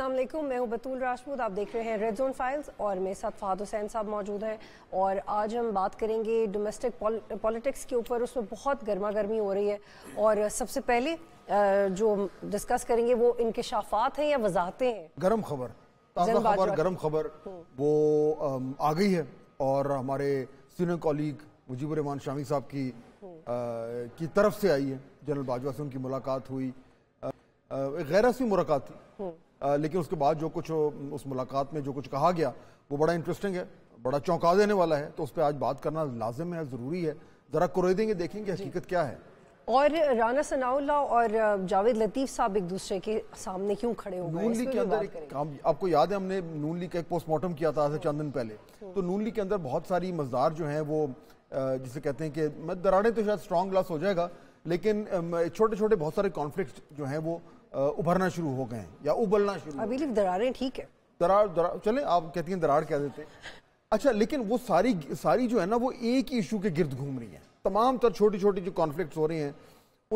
असल मैं हूँ बतूल राजपूत आप देख रहे हैं रेड जोन फाइल्स और मेरे साथ फाद हुसैन साहब मौजूद हैं और आज हम बात करेंगे डोमेस्टिक पॉलिटिक्स के ऊपर उसमें बहुत गर्मा गर्मी हो रही है और सबसे पहले जो डिस्कस करेंगे वो इनकशाफात हैं या वजाहते हैं गर्म खबर ताज़ा खबर गर्म खबर हम्म। वो आ गई है और हमारे सीनियर कॉलीग मुजीबर रहमान शामी साहब की आ, हम्म। की तरफ से आई है जनरल बाजवा से उनकी मुलाकात हुई गैर रस्मी मुलाकात थी हम्म। लेकिन उसके बाद जो कुछ उस मुलाकात में जो कुछ कहा गया वो बड़ा इंटरेस्टिंग है बड़ा चौंका देने वाला है तो उस पर आज बात करना लाजम है ज़रूरी है ज़रा देंगे देखेंगे हकीकत क्या है और राना सनाउल्ला और जावेद लतीफ साहब एक दूसरे के सामने क्यों खड़े हो नून लीग के अंदर काम आपको याद है हमने नून लीग का एक पोस्टमार्टम किया था चंद दिन पहले तो नून लीग के अंदर बहुत सारी मजदार जो हैं वो जिसे कहते हैं कि मैं दराड़े तो शायद स्ट्रॉन्ग ग्लास हो जाएगा लेकिन छोटे छोटे बहुत सारे कॉन्फ्लिक्ट जो हैं वो उभरना शुरू हो गए हैं या उबलना शुरू अभी लिख दरारें ठीक है दरार दरार चलें आप कहती हैं दरार कह देते हैं अच्छा लेकिन वो सारी सारी जो है ना वो एक ही इशू के गिर्द घूम रही है तमाम तर छोटी छोटी जो कॉन्फ्लिक्ट हो रहे हैं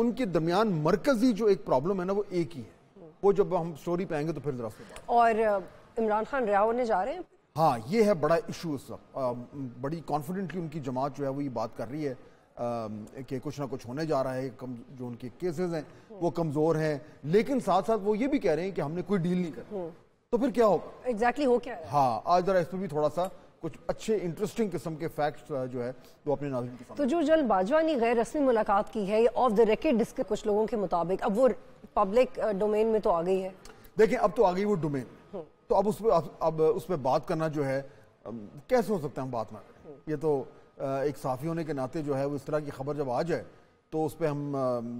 उनके दरमियान मरकजी जो एक प्रॉब्लम है ना वो एक ही है वो जब हम स्टोरी पे आएंगे तो फिर जरा और इमरान खान रिहा होने जा रहे हैं हाँ ये है बड़ा इशू इस वक्त बड़ी कॉन्फिडेंटली उनकी जमात जो है वो ये बात कर रही है कि कुछ ना कुछ होने जा रहा है कम जो उनके केसेस हैं वो कमज़ोर हैं लेकिन साथ साथ वो ये भी कह रहे हैं कि हमने कोई डील नहीं करी हम्म। तो फिर क्या होगा एग्जैक्टली exactly हो क्या हाँ आज जरा इस पर भी थोड़ा सा कुछ अच्छे इंटरेस्टिंग किस्म के फैक्ट्स जो है वो अपने नाजिन के तो जो जल बाजवा ने गैर रस्मी मुलाकात की है ऑफ द रिकेट डिस्क कुछ लोगों के मुताबिक अब वो पब्लिक डोमेन में तो आ गई है देखिए अब तो आ गई वो डोमेन हम्म। तो अब उस पर अब, अब उस पर बात करना जो है कैसे हो सकता है हम बात ना करें हम्म। ये तो एक साफ़ी होने के नाते जो है वो इस तरह की खबर जब आ जाए तो उस पर हम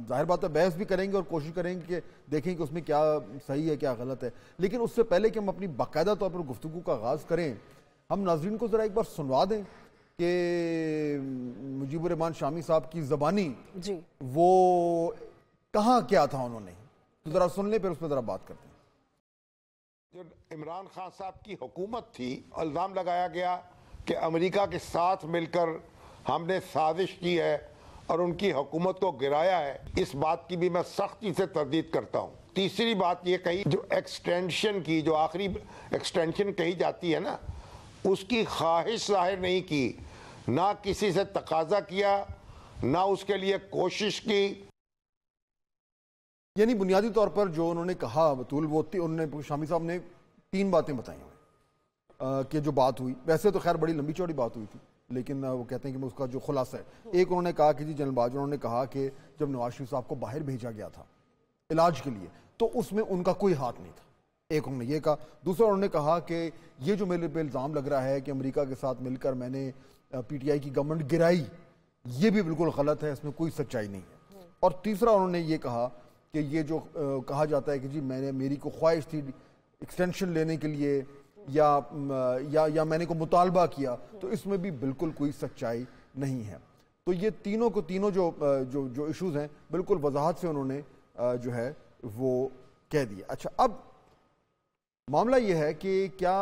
जाहिर बात है बहस भी करेंगे और कोशिश करेंगे कि देखें कि उसमें क्या सही है क्या गलत है लेकिन उससे पहले कि हम अपनी बाकायदा तौर पर गुफ्तु का आगाज़ करें हम नाजरन को ज़रा एक बार सुनवा दें कि मुजीबरहमान शामी साहब की ज़बानी जी वो कहाँ क्या था उन्होंने तो ज़रा सुन लें फिर उस पर ज़रा बात करते हैं जब इमरान खान साहब की हुकूमत थी इल्ज़ाम लगाया गया कि अमेरिका के साथ मिलकर हमने साजिश की है और उनकी हुकूमत को गिराया है इस बात की भी मैं सख्ती से तरदीद करता हूँ तीसरी बात ये कही जो एक्सटेंशन की जो आखिरी एक्सटेंशन कही जाती है ना उसकी ख्वाहिश जाहिर नहीं की ना किसी से तकाजा किया ना उसके लिए कोशिश की यानी बुनियादी तौर पर जो उन्होंने कहा बतूल वो उन्होंने शामी साहब ने तीन बातें बताई की जो बात हुई वैसे तो खैर बड़ी लंबी चौड़ी बात हुई थी लेकिन वो कहते हैं कि मैं उसका जो खुलासा है एक उन्होंने कहा कि जी जनरल बाजवा उन्होंने कहा कि जब नवाज शरीफ साहब को बाहर भेजा गया था इलाज के लिए तो उसमें उनका कोई हाथ नहीं था एक उन्होंने ये कहा दूसरा उन्होंने कहा कि ये जो मेरे पे इल्ज़ाम लग रहा है कि अमेरिका के साथ मिलकर मैंने पीटीआई की गवर्नमेंट गिराई ये भी बिल्कुल गलत है इसमें कोई सच्चाई नहीं है और तीसरा उन्होंने ये कहा कि ये जो कहा जाता है कि जी मैंने मेरी को ख्वाहिश थी एक्सटेंशन लेने के लिए या या या मैंने को मुतालबा किया तो इसमें भी बिल्कुल कोई सच्चाई नहीं है तो ये तीनों को तीनों जो जो जो इश्यूज़ हैं बिल्कुल वजाहत से उन्होंने जो है वो कह दिया अच्छा अब मामला ये है कि क्या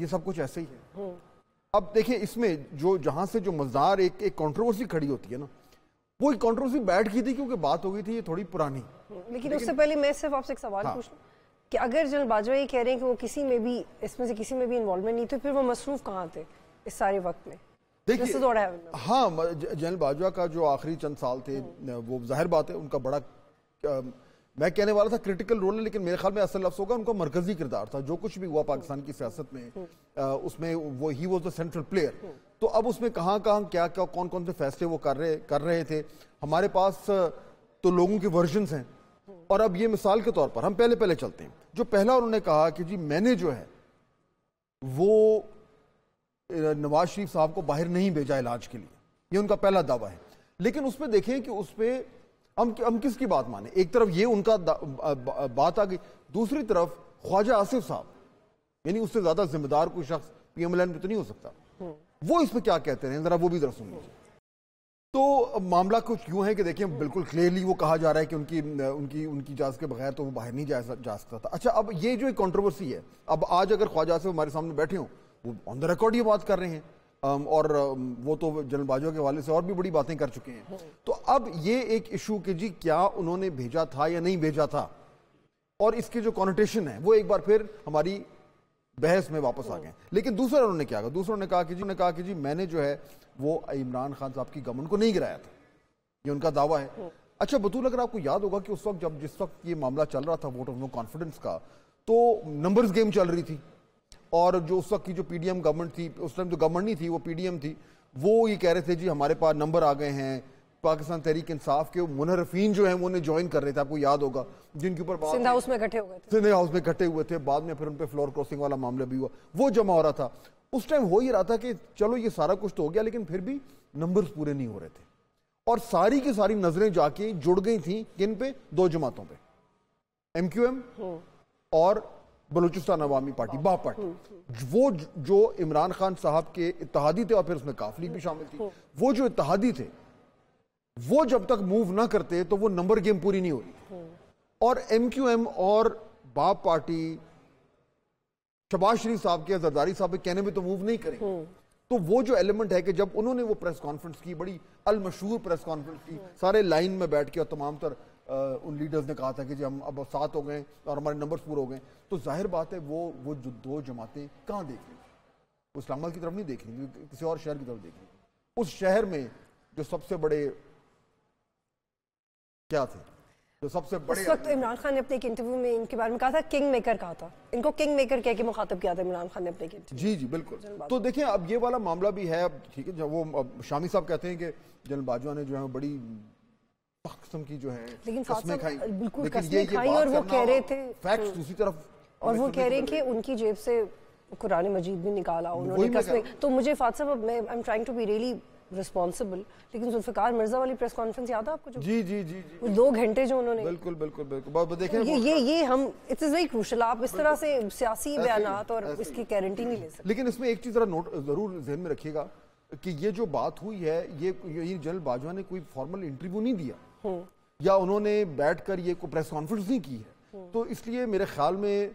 ये सब कुछ ऐसे ही है हम्म। अब देखिए इसमें जो जहां से जो मजदार एक एक कंट्रोवर्सी खड़ी होती है ना वो एक कंट्रोवर्सी बैठ गई थी क्योंकि बात हो गई थी ये थोड़ी पुरानी हम्म, लेकिन, लेकिन उससे पहले मैं सिर्फ आपसे एक सवाल हाँ, पूछूं कि अगर जनरल बाजवा ये कह रहे हैं कि वो किसी में भी इसमें से किसी में भी इन्वॉल्वमेंट नहीं तो फिर वो मसरूफ कहाँ थे इस सारे वक्त में देखिए हाँ जनरल बाजवा का जो आखिरी चंद साल थे वो जाहिर बात है उनका बड़ा आ, मैं कहने वाला था क्रिटिकल रोल है लेकिन मेरे ख्याल में असल लफ्स होगा उनका मरकजी किरदार था जो कुछ भी हुआ पाकिस्तान की सियासत में आ, हम्म। उसमें वो ही वो सेंट्रल प्लेयर तो अब उसमें कहाँ कहाँ क्या क्या कौन कौन से फैसले वो कर रहे कर रहे थे हमारे पास तो लोगों के वर्जन हैं हम्म। और अब ये मिसाल के तौर पर हम पहले पहले चलते हैं जो पहला उन्होंने कहा कि जी मैंने जो है वो नवाज शरीफ साहब को बाहर नहीं भेजा इलाज के लिए ये उनका पहला दावा है लेकिन उस पर देखें कि उस पर हम हम किसकी बात माने एक तरफ ये उनका बात आ गई दूसरी तरफ ख्वाजा आसिफ साहब यानी उससे ज्यादा जिम्मेदार कोई शख्स पीएमएलएन में तो नहीं हो सकता वो इस पर क्या कहते रहे जरा वो भी जरा सुन लीजिए तो मामला कुछ यूं है कि देखिए बिल्कुल क्लियरली वो कहा जा रहा है कि उनकी उनकी उनकी इजाज़त के बगैर तो वो बाहर नहीं जा, जा सकता था अच्छा अब ये जो एक कॉन्ट्रोवर्सी है अब आज अगर ख्वाजा से हमारे सामने बैठे हों वो ऑन द रिकॉर्ड ये बात कर रहे हैं और वो तो बाजवा के हवाले से और भी बड़ी बातें कर चुके हैं तो अब ये एक इशू कि जी क्या उन्होंने भेजा था या नहीं भेजा था और इसके जो कॉनोटेशन है वो एक बार फिर हमारी बहस में वापस आ गए लेकिन दूसरा उन्होंने क्या कहा दूसरों ने कहा कि जी ने कहा कि जी मैंने जो है वो इमरान खान साहब की गवर्नमेंट को नहीं गिराया था ये उनका दावा है हम्म। अच्छा बतूल अगर आपको याद होगा कि उस वक्त जब जिस वक्त ये मामला चल रहा था वोट ऑफ नो कॉन्फिडेंस का तो नंबर्स गेम चल रही थी और जो उस वक्त की जो पीडीएम गवर्नमेंट थी उस टाइम जो गवर्नमेंट नहीं थी वो पीडीएम थी वो ये कह रहे थे जी हमारे पास नंबर आ गए हैं पाकिस्तान तहरीक इंसाफ के मुनरफीन जो है उन्हें ज्वाइन कर रहे थे आपको याद होगा जिनके ऊपर सिंध हाउस में इकट्ठे हुए थे बाद में फिर उन पर फ्लोर क्रॉसिंग वाला मामला भी हुआ वो जमा हो रहा था उस टाइम हो ही रहा था कि चलो ये सारा कुछ तो हो गया लेकिन फिर भी नंबर पूरे नहीं हो रहे थे और सारी की सारी नजरें जाके जुड़ गई थी किन पे दो जमातों पे एम क्यू एम और बलूचिस्तान अवामी पार्टी हम्म। बाप पार्टी हम्म, हम्म। वो जो इमरान खान साहब के इतिहादी थे और फिर उसमें काफली भी शामिल थी वो जो इतिहादी थे वो जब तक मूव ना करते तो वो नंबर गेम पूरी नहीं हो रही और एम क्यू एम और बाप पार्टी शबाज शरीफ साहब के जरदारी साहब के कहने में तो मूव नहीं करेंगे तो वो जो एलिमेंट है कि जब उन्होंने वो प्रेस कॉन्फ्रेंस की बड़ी अलमशहूर प्रेस कॉन्फ्रेंस की सारे लाइन में बैठ के और तमाम तर आ, उन लीडर्स ने कहा था कि जी हम अब सात हो गए और हमारे नंबर पूरे हो गए तो जाहिर बात है वो वो जो दो जमातें कहाँ देख रही वो इस्लामाबाद की तरफ नहीं देख रही किसी और शहर की तरफ देख रही उस शहर में जो सबसे बड़े क्या थे तो सबसे बड़े उस वक्त इमरान खान ने अपने एक इंटरव्यू में इनके बारे में कहा था किंग मेकर कहा था इनको किंग मेकर कह के मुखातब किया था इमरान खान ने अपने जी जी बिल्कुल तो देखिए अब ये वाला मामला भी है अब ठीक है जब वो शामी साहब कहते हैं कि जनरल बाजवा ने जो है बड़ी किस्म की जो है लेकिन कस्में बिल्कुल लेकिन ये, ये और वो कह रहे थे फैक्ट्स हम्म। दूसरी तरफ और वो कह रहे हैं कि उनकी जेब से कुरान मजीद भी निकाला उन्होंने तो मुझे फात साहब मैं I am trying to be really responsible लेकिन जुल्फिकार मिर्जा वाली प्रेस कॉन्फ्रेंस याद है आपको जो जी जी जी, वो दो घंटे जो उन्होंने बिल्कुल बिल्कुल बिल्कुल बहुत देखें ये ये, ये हम इट्स इज वेरी क्रूशल आप इस तरह से सियासी बयान और इसकी गारंटी नहीं ले सकते लेकिन इसमें एक चीज जरा नोट जरूर जहन में रखिएगा कि ये जो बात हुई है ये ये जनरल बाजवा ने कोई फॉर्मल इंटरव्यू नहीं दिया हम्म। या उन्होंने बैठकर ये को प्रेस कॉन्फ्रेंस नहीं की है हम्म। तो इसलिए मेरे ख्याल में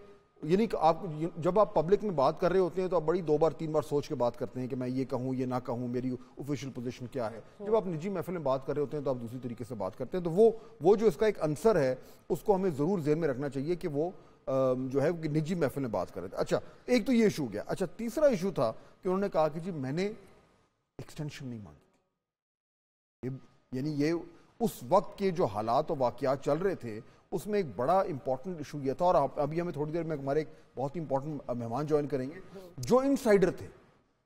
यानी आप जब आप पब्लिक में बात कर रहे होते हैं तो आप बड़ी दो बार तीन बार सोच के बात करते हैं कि मैं ये कहूँ ये ना कहूँ मेरी ऑफिशियल पोजीशन क्या है जब आप निजी महफिल में बात कर रहे होते हैं तो आप दूसरी तरीके से बात करते हैं तो वो वो जो इसका एक अंसर है उसको हमें ज़रूर जेहन में रखना चाहिए कि वो जो है कि निजी महफिल में बात कर रहे थे अच्छा एक तो ये इशू हो गया अच्छा तीसरा इशू था कि उन्होंने कहा कि जी मैंने एक्सटेंशन नहीं मांगी यानी ये उस वक्त के जो हालात और वाक़ चल रहे थे उसमें एक बड़ा इंपॉर्टेंट इशू यह था और अभी हमें थोड़ी देर में हमारे एक बहुत ही इंपॉर्टेंट मेहमान ज्वाइन करेंगे जो इनसाइडर थे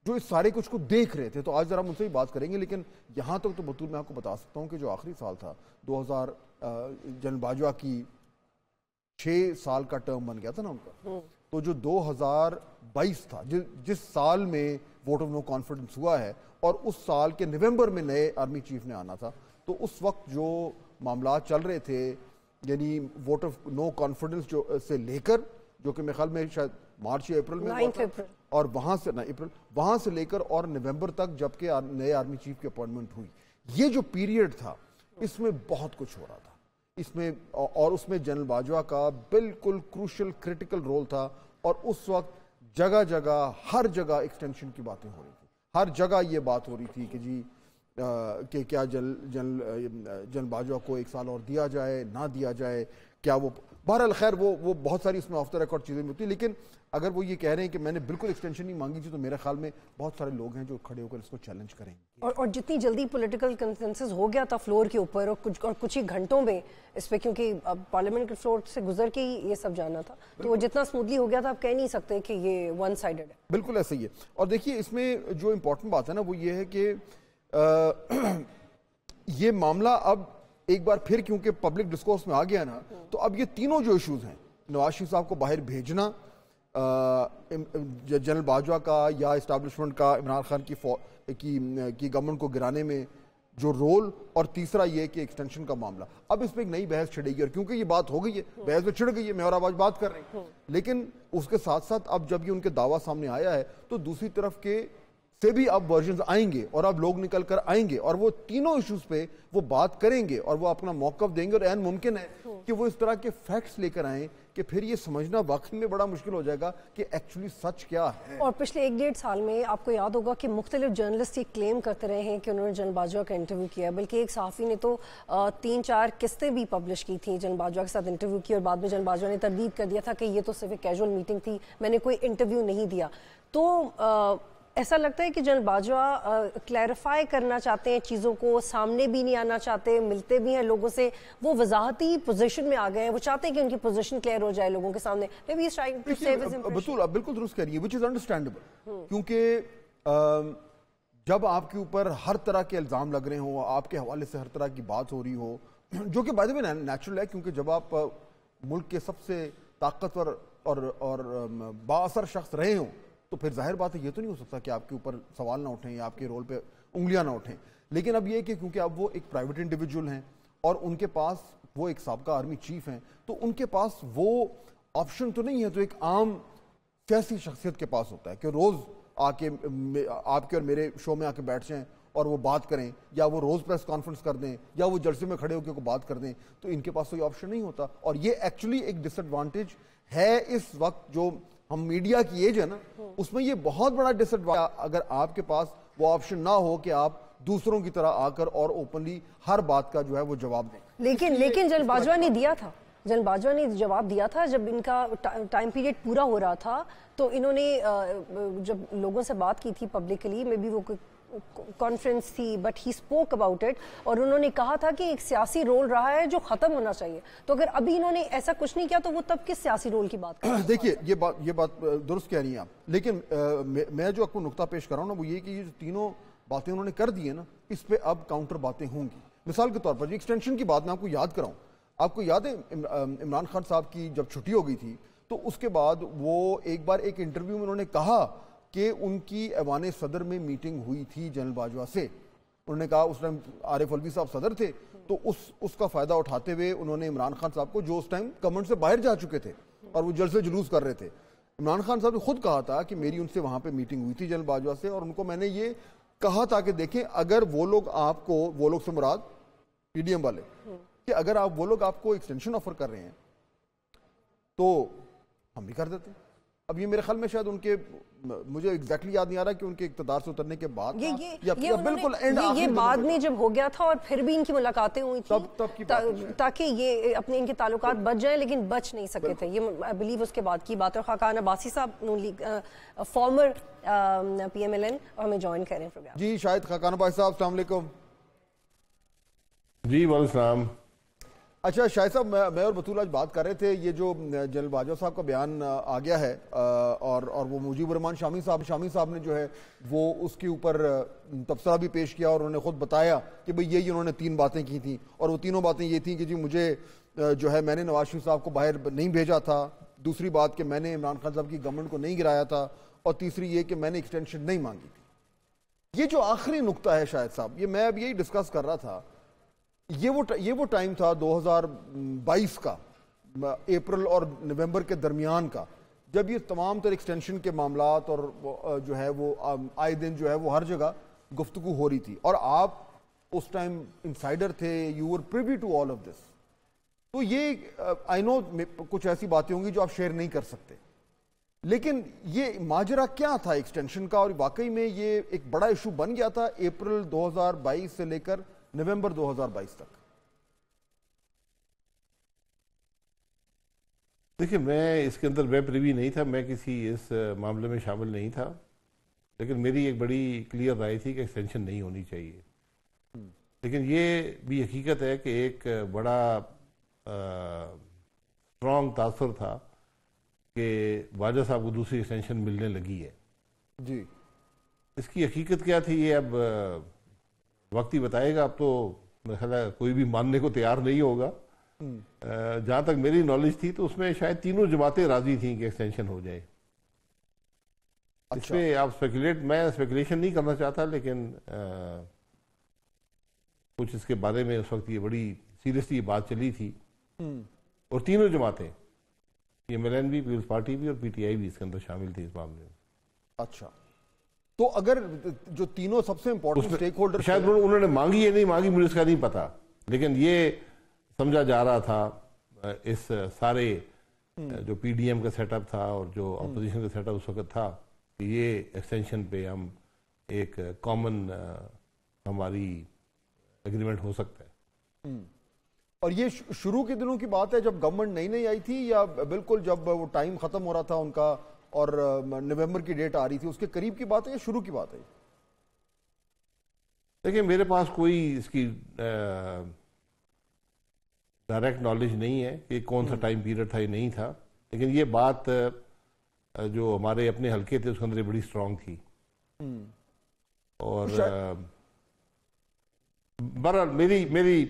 जो इस सारे कुछ को देख रहे थे तो आज जरा हम उनसे ही बात करेंगे लेकिन यहाँ तक तो, तो बतूर मैं आपको बता सकता हूँ कि जो आखिरी साल था दो जन बाजवा की छः साल का टर्म बन गया था ना उनका हम्म। तो जो 2022 था जि, जिस साल में वोट ऑफ नो कॉन्फिडेंस हुआ है और उस साल के नवंबर में नए आर्मी चीफ ने आना था तो उस वक्त जो मामला चल रहे थे यानी वोट ऑफ नो कॉन्फिडेंस जो से लेकर जो कि मेरे ख्याल में शायद मार्च या अप्रैल में और वहां से ना अप्रैल वहां से लेकर और नवंबर तक जबकि नए आर्मी चीफ की अपॉइंटमेंट हुई ये जो पीरियड था इसमें बहुत कुछ हो रहा था इसमें और उसमें जनरल बाजवा का बिल्कुल क्रूशल क्रिटिकल रोल था और उस वक्त जगह जगह हर जगह एक्सटेंशन की बातें हो रही थी हर जगह ये बात हो रही थी कि जी कि क्या जल जल बाजवा को एक साल और दिया जाए ना दिया जाए क्या वो बहरहाल खैर वो वो बहुत सारी उसमें ऑफ द रिकॉर्ड चीज़ें मिलती हैं लेकिन अगर वो ये कह रहे हैं कि मैंने बिल्कुल एक्सटेंशन नहीं मांगी थी तो मेरे ख्याल में बहुत सारे लोग हैं जो खड़े होकर इसको चैलेंज करेंगे और और जितनी जल्दी पॉलिटिकल कंसेंसस हो गया था फ्लोर के ऊपर और कुछ और कुछ ही घंटों में इस पर क्योंकि अब पार्लियामेंट के फ्लोर से गुजर के ही ये सब जाना था तो वो जितना स्मूथली हो गया था आप कह नहीं सकते कि ये वन साइडेड है बिल्कुल ऐसा ही है और देखिए इसमें जो इम्पोर्टेंट बात है ना वो ये है कि ये मामला अब एक बार फिर क्योंकि पब्लिक डिस्कोर्स में आ गया ना तो अब ये तीनों जो इश्यूज हैं नवाज शरीफ साहब को बाहर भेजना जनरल बाजवा का या इस्टबलिशमेंट का इमरान खान की की, की गवर्नमेंट को गिराने में जो रोल और तीसरा ये कि एक्सटेंशन का मामला अब इस पर एक नई बहस छिड़ेगी और क्योंकि ये बात हो गई है हम्म। बहस में छिड़ गई है मैं और आवाज बात कर रही हूँ हम्म। लेकिन उसके साथ साथ अब जब ये उनके दावा सामने आया है तो दूसरी तरफ के से भी अब वर्जन आएंगे और अब लोग निकल कर आएंगे और वो तीनों इश्यूज पे वो बात करेंगे और वो अपना मौकफ देंगे और एन मुमकिन है कि वो इस तरह के फैक्ट्स लेकर आए कि फिर ये समझना वाकई में बड़ा मुश्किल हो जाएगा कि एक्चुअली सच क्या है और पिछले एक डेढ़ साल में आपको याद होगा कि मुख्तलिफ जर्नलिस्ट ये क्लेम करते रहे हैं कि उन्होंने जनरल बाजवा का इंटरव्यू किया बल्कि एक सहाफ़ी ने तो तीन चार किस्तें भी पब्लिश की थी जनरल बाजवा के साथ इंटरव्यू की और बाद में जनरल बाजवा ने तरदीद कर दिया था कि ये तो सिर्फ एक कैजुअल मीटिंग थी मैंने कोई इंटरव्यू नहीं दिया तो ऐसा लगता है कि जनरल बाजवा क्लैरिफाई करना चाहते हैं चीज़ों को सामने भी नहीं आना चाहते मिलते भी हैं लोगों से वो वजाहती पोजीशन में आ गए हैं वो चाहते हैं कि उनकी पोजीशन क्लियर हो जाए लोगों के सामने बतूल आप बिल्कुल दुरुस्त विच इज़ अंडरस्टैंडेबल क्योंकि जब आपके ऊपर हर तरह के इल्ज़ाम लग रहे हों आपके हवाले से हर तरह की बात हो रही हो जो कि बाद में नेचुरल है क्योंकि जब आप मुल्क के सबसे ताकतवर और और बासर शख्स रहे हों तो फिर जाहिर बात है ये तो नहीं हो सकता कि आपके ऊपर सवाल ना उठें या आपके रोल पर उंगलियाँ ना उठें लेकिन अब ये कि क्योंकि अब वो एक प्राइवेट इंडिविजुअल हैं और उनके पास वो एक सबका आर्मी चीफ हैं तो उनके पास वो ऑप्शन तो नहीं है तो एक आम कैसी शख्सियत के पास होता है कि रोज़ आके आपके और मेरे शो में आके बैठ जाएँ और वो बात करें या वो रोज़ प्रेस कॉन्फ्रेंस कर दें या वो जर्सी में खड़े होकर बात कर दें तो इनके पास कोई ऑप्शन नहीं होता और ये एक्चुअली एक डिसएडवांटेज है इस वक्त जो हम मीडिया की एज है ना उसमें ये बहुत बड़ा डिसएडवांटेज अगर आपके पास वो ऑप्शन ना हो कि आप दूसरों की तरह आकर और ओपनली हर बात का जो है वो जवाब दें लेकिन लेकिन जल बाजवा ने तो- दिया था जन बाजवा ने जवाब दिया था जब इनका टाइम पीरियड पूरा हो रहा था तो इन्होंने जब लोगों से बात की थी पब्लिकली मे बी वो कॉन्फ्रेंस थी but he spoke about it और उन्होंने कहा था कि एक सियासी रोल रहा है जो ख़त्म होना चाहिए तो अगर अभी इन्होंने ऐसा कुछ नहीं किया तो वो तब किस सियासी रोल की बात देखिए ये बात ये बात दुरुस्त कह रही हैं आप लेकिन मैं जो आपको नुकता पेश कर रहा हूँ ना वो ये कि ये जो तीनों बातें उन्होंने कर दी है ना इस पर अब काउंटर बातें होंगी मिसाल के तौर पर एक्सटेंशन की बात मैं आपको याद कराऊँ आपको याद है इमरान खान साहब की जब छुट्टी हो गई थी तो उसके बाद वो एक बार एक इंटरव्यू में उन्होंने कहा कि उनकी ऐवान सदर में मीटिंग हुई थी जनरल बाजवा से उन्होंने कहा उस टाइम आरिफ अलवी साहब सदर थे तो उस उसका फ़ायदा उठाते हुए उन्होंने इमरान खान साहब को जो उस टाइम कमेंट से बाहर जा चुके थे और वो जलसे जुलूस कर रहे थे इमरान खान साहब ने खुद कहा था कि मेरी उनसे वहाँ पे मीटिंग हुई थी जनरल बाजवा से और उनको मैंने ये कहा था कि देखें अगर वो लोग आपको वो लोग से मुराद पीडीएम e वाले कि अगर आप वो लोग आपको एक्सटेंशन ऑफर कर रहे हैं तो हम भी कर देते हैं अब ये मेरे ख्याल में शायद उनके मुझे एग्जैक्टली याद नहीं आ रहा कि उनके इकतदार से उतरने के बाद ये ये या, ये या बिल्कुल एंड ये, ये बाद में जब हो गया था और फिर भी इनकी मुलाकातें हुई थी तब तब की ता, ताकि ये अपने इनके ताल्लुकात बच जाएं लेकिन बच नहीं सके थे ये आई बिलीव उसके बाद की बात और खाकान अब्बासी साहब Noon league former P M L N और हमें ज्वाइन करें जी शायद खाकान अब्बासी साहब अलैक्म जी वाले अच्छा शाहिद साहब मैं, मैं और बतूल आज बात कर रहे थे ये जो जनरल बाजवा साहब का बयान आ गया है और और वो मुजीब रहमान शामी साहब शामी साहब ने जो है वो उसके ऊपर तबसरा भी पेश किया और उन्होंने खुद बताया कि भाई यही उन्होंने तीन बातें की थी और वो तीनों बातें ये थी कि जी मुझे जो है मैंने नवाज शरीफ साहब को बाहर नहीं भेजा था दूसरी बात कि मैंने इमरान खान साहब की गवर्नमेंट को नहीं गिराया था और तीसरी ये कि मैंने एक्सटेंशन नहीं मांगी थी ये जो आखिरी नुकता है शाहिद साहब ये मैं अब यही डिस्कस कर रहा था ये वो ये वो टाइम था 2022 का अप्रैल और नवंबर के दरमियान का जब ये तमाम तर एक्सटेंशन के मामला और जो है वो आए दिन जो है वो हर जगह गुफ्तु हो रही थी और आप उस टाइम इंसाइडर थे you were privy to all of this तो ये आई नो कुछ ऐसी बातें होंगी जो आप शेयर नहीं कर सकते लेकिन ये माजरा क्या था एक्सटेंशन का और वाकई में ये एक बड़ा इशू बन गया था अप्रैल 2022 से लेकर नवंबर 2022 तक देखिए मैं इसके अंदर वेब रिव्यू नहीं था मैं किसी इस मामले में शामिल नहीं था लेकिन मेरी एक बड़ी क्लियर राय थी कि एक्सटेंशन नहीं होनी चाहिए हम्म। लेकिन ये भी हकीकत है कि एक बड़ा स्ट्रॉन्ग तासर था कि वाजा साहब को दूसरी एक्सटेंशन मिलने लगी है जी इसकी हकीकत क्या थी ये अब वक्त ही बताएगा अब तो कोई भी मानने को तैयार नहीं होगा हम्म। जहाँ तक मेरी नॉलेज थी तो उसमें शायद तीनों जमातें राजी थी कि एक्सटेंशन हो जाए अच्छा। आप स्पेकुलेट मैं स्पेकुलेशन नहीं करना चाहता लेकिन आ, कुछ इसके बारे में उस वक्त ये बड़ी सीरियसली ये बात चली थी हम्म। और तीनों जमातें ये एम भी पीपल्स पार्टी भी और पीटीआई भी इसके अंदर शामिल थी इस मामले में अच्छा तो अगर जो तीनों सबसे इंपॉर्टेंट स्टेक होल्डर शायद उन्होंने मांगी है नहीं मांगी मुझे इसका नहीं पता लेकिन ये समझा जा रहा था इस सारे हम्म। जो पीडीएम का सेटअप था और जो अपोजिशन हम्म। का सेटअप उस वक्त था कि ये एक्सटेंशन पे हम एक कॉमन हमारी एग्रीमेंट हो सकता है हम्म। और ये शुरू के दिनों की बात है जब गवर्नमेंट नई नई आई थी या बिल्कुल जब वो टाइम खत्म हो रहा था उनका और नवंबर की डेट आ रही थी उसके करीब की बात है या शुरू की बात है देखिए मेरे पास कोई इसकी डायरेक्ट नॉलेज नहीं है कि कौन सा टाइम हम्म। पीरियड था या नहीं था लेकिन ये बात जो हमारे अपने हल्के थे उसके अंदर बड़ी स्ट्रांग थी हम्म। और अच्छा। बहर मेरी मेरी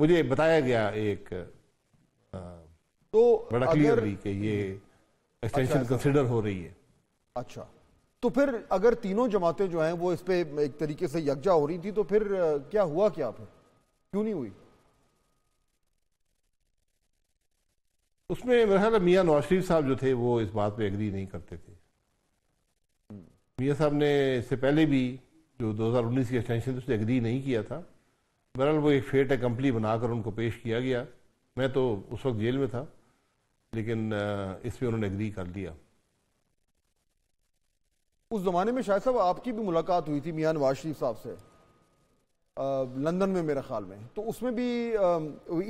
मुझे बताया गया एक तो बड़ा क्लियरली कि ये एक्सटेंशन हम्म। अच्छा, कंसिडर हो रही है अच्छा तो फिर अगर तीनों जमातें जो हैं वो इस पर एक तरीके से यकजा हो रही थी तो फिर क्या हुआ क्या फिर क्यों नहीं हुई उसमें मेरा ख्याल मियाँ नवाज शरीफ साहब जो थे वो इस बात पे एग्री नहीं करते थे हम्म। मियाँ साहब ने इससे पहले भी जो 2019 की एक्सटेंशन उसने एग्री नहीं किया था बहरहाल वो एक फेट एक कंपनी बनाकर उनको पेश किया गया मैं तो उस वक्त जेल में था लेकिन इस पर उन्होंने एग्री कर लिया उस ज़माने में शायद साहब आपकी भी मुलाकात हुई थी मियाँ नवाज शरीफ साहब से लंदन में मेरे ख्याल में तो उसमें भी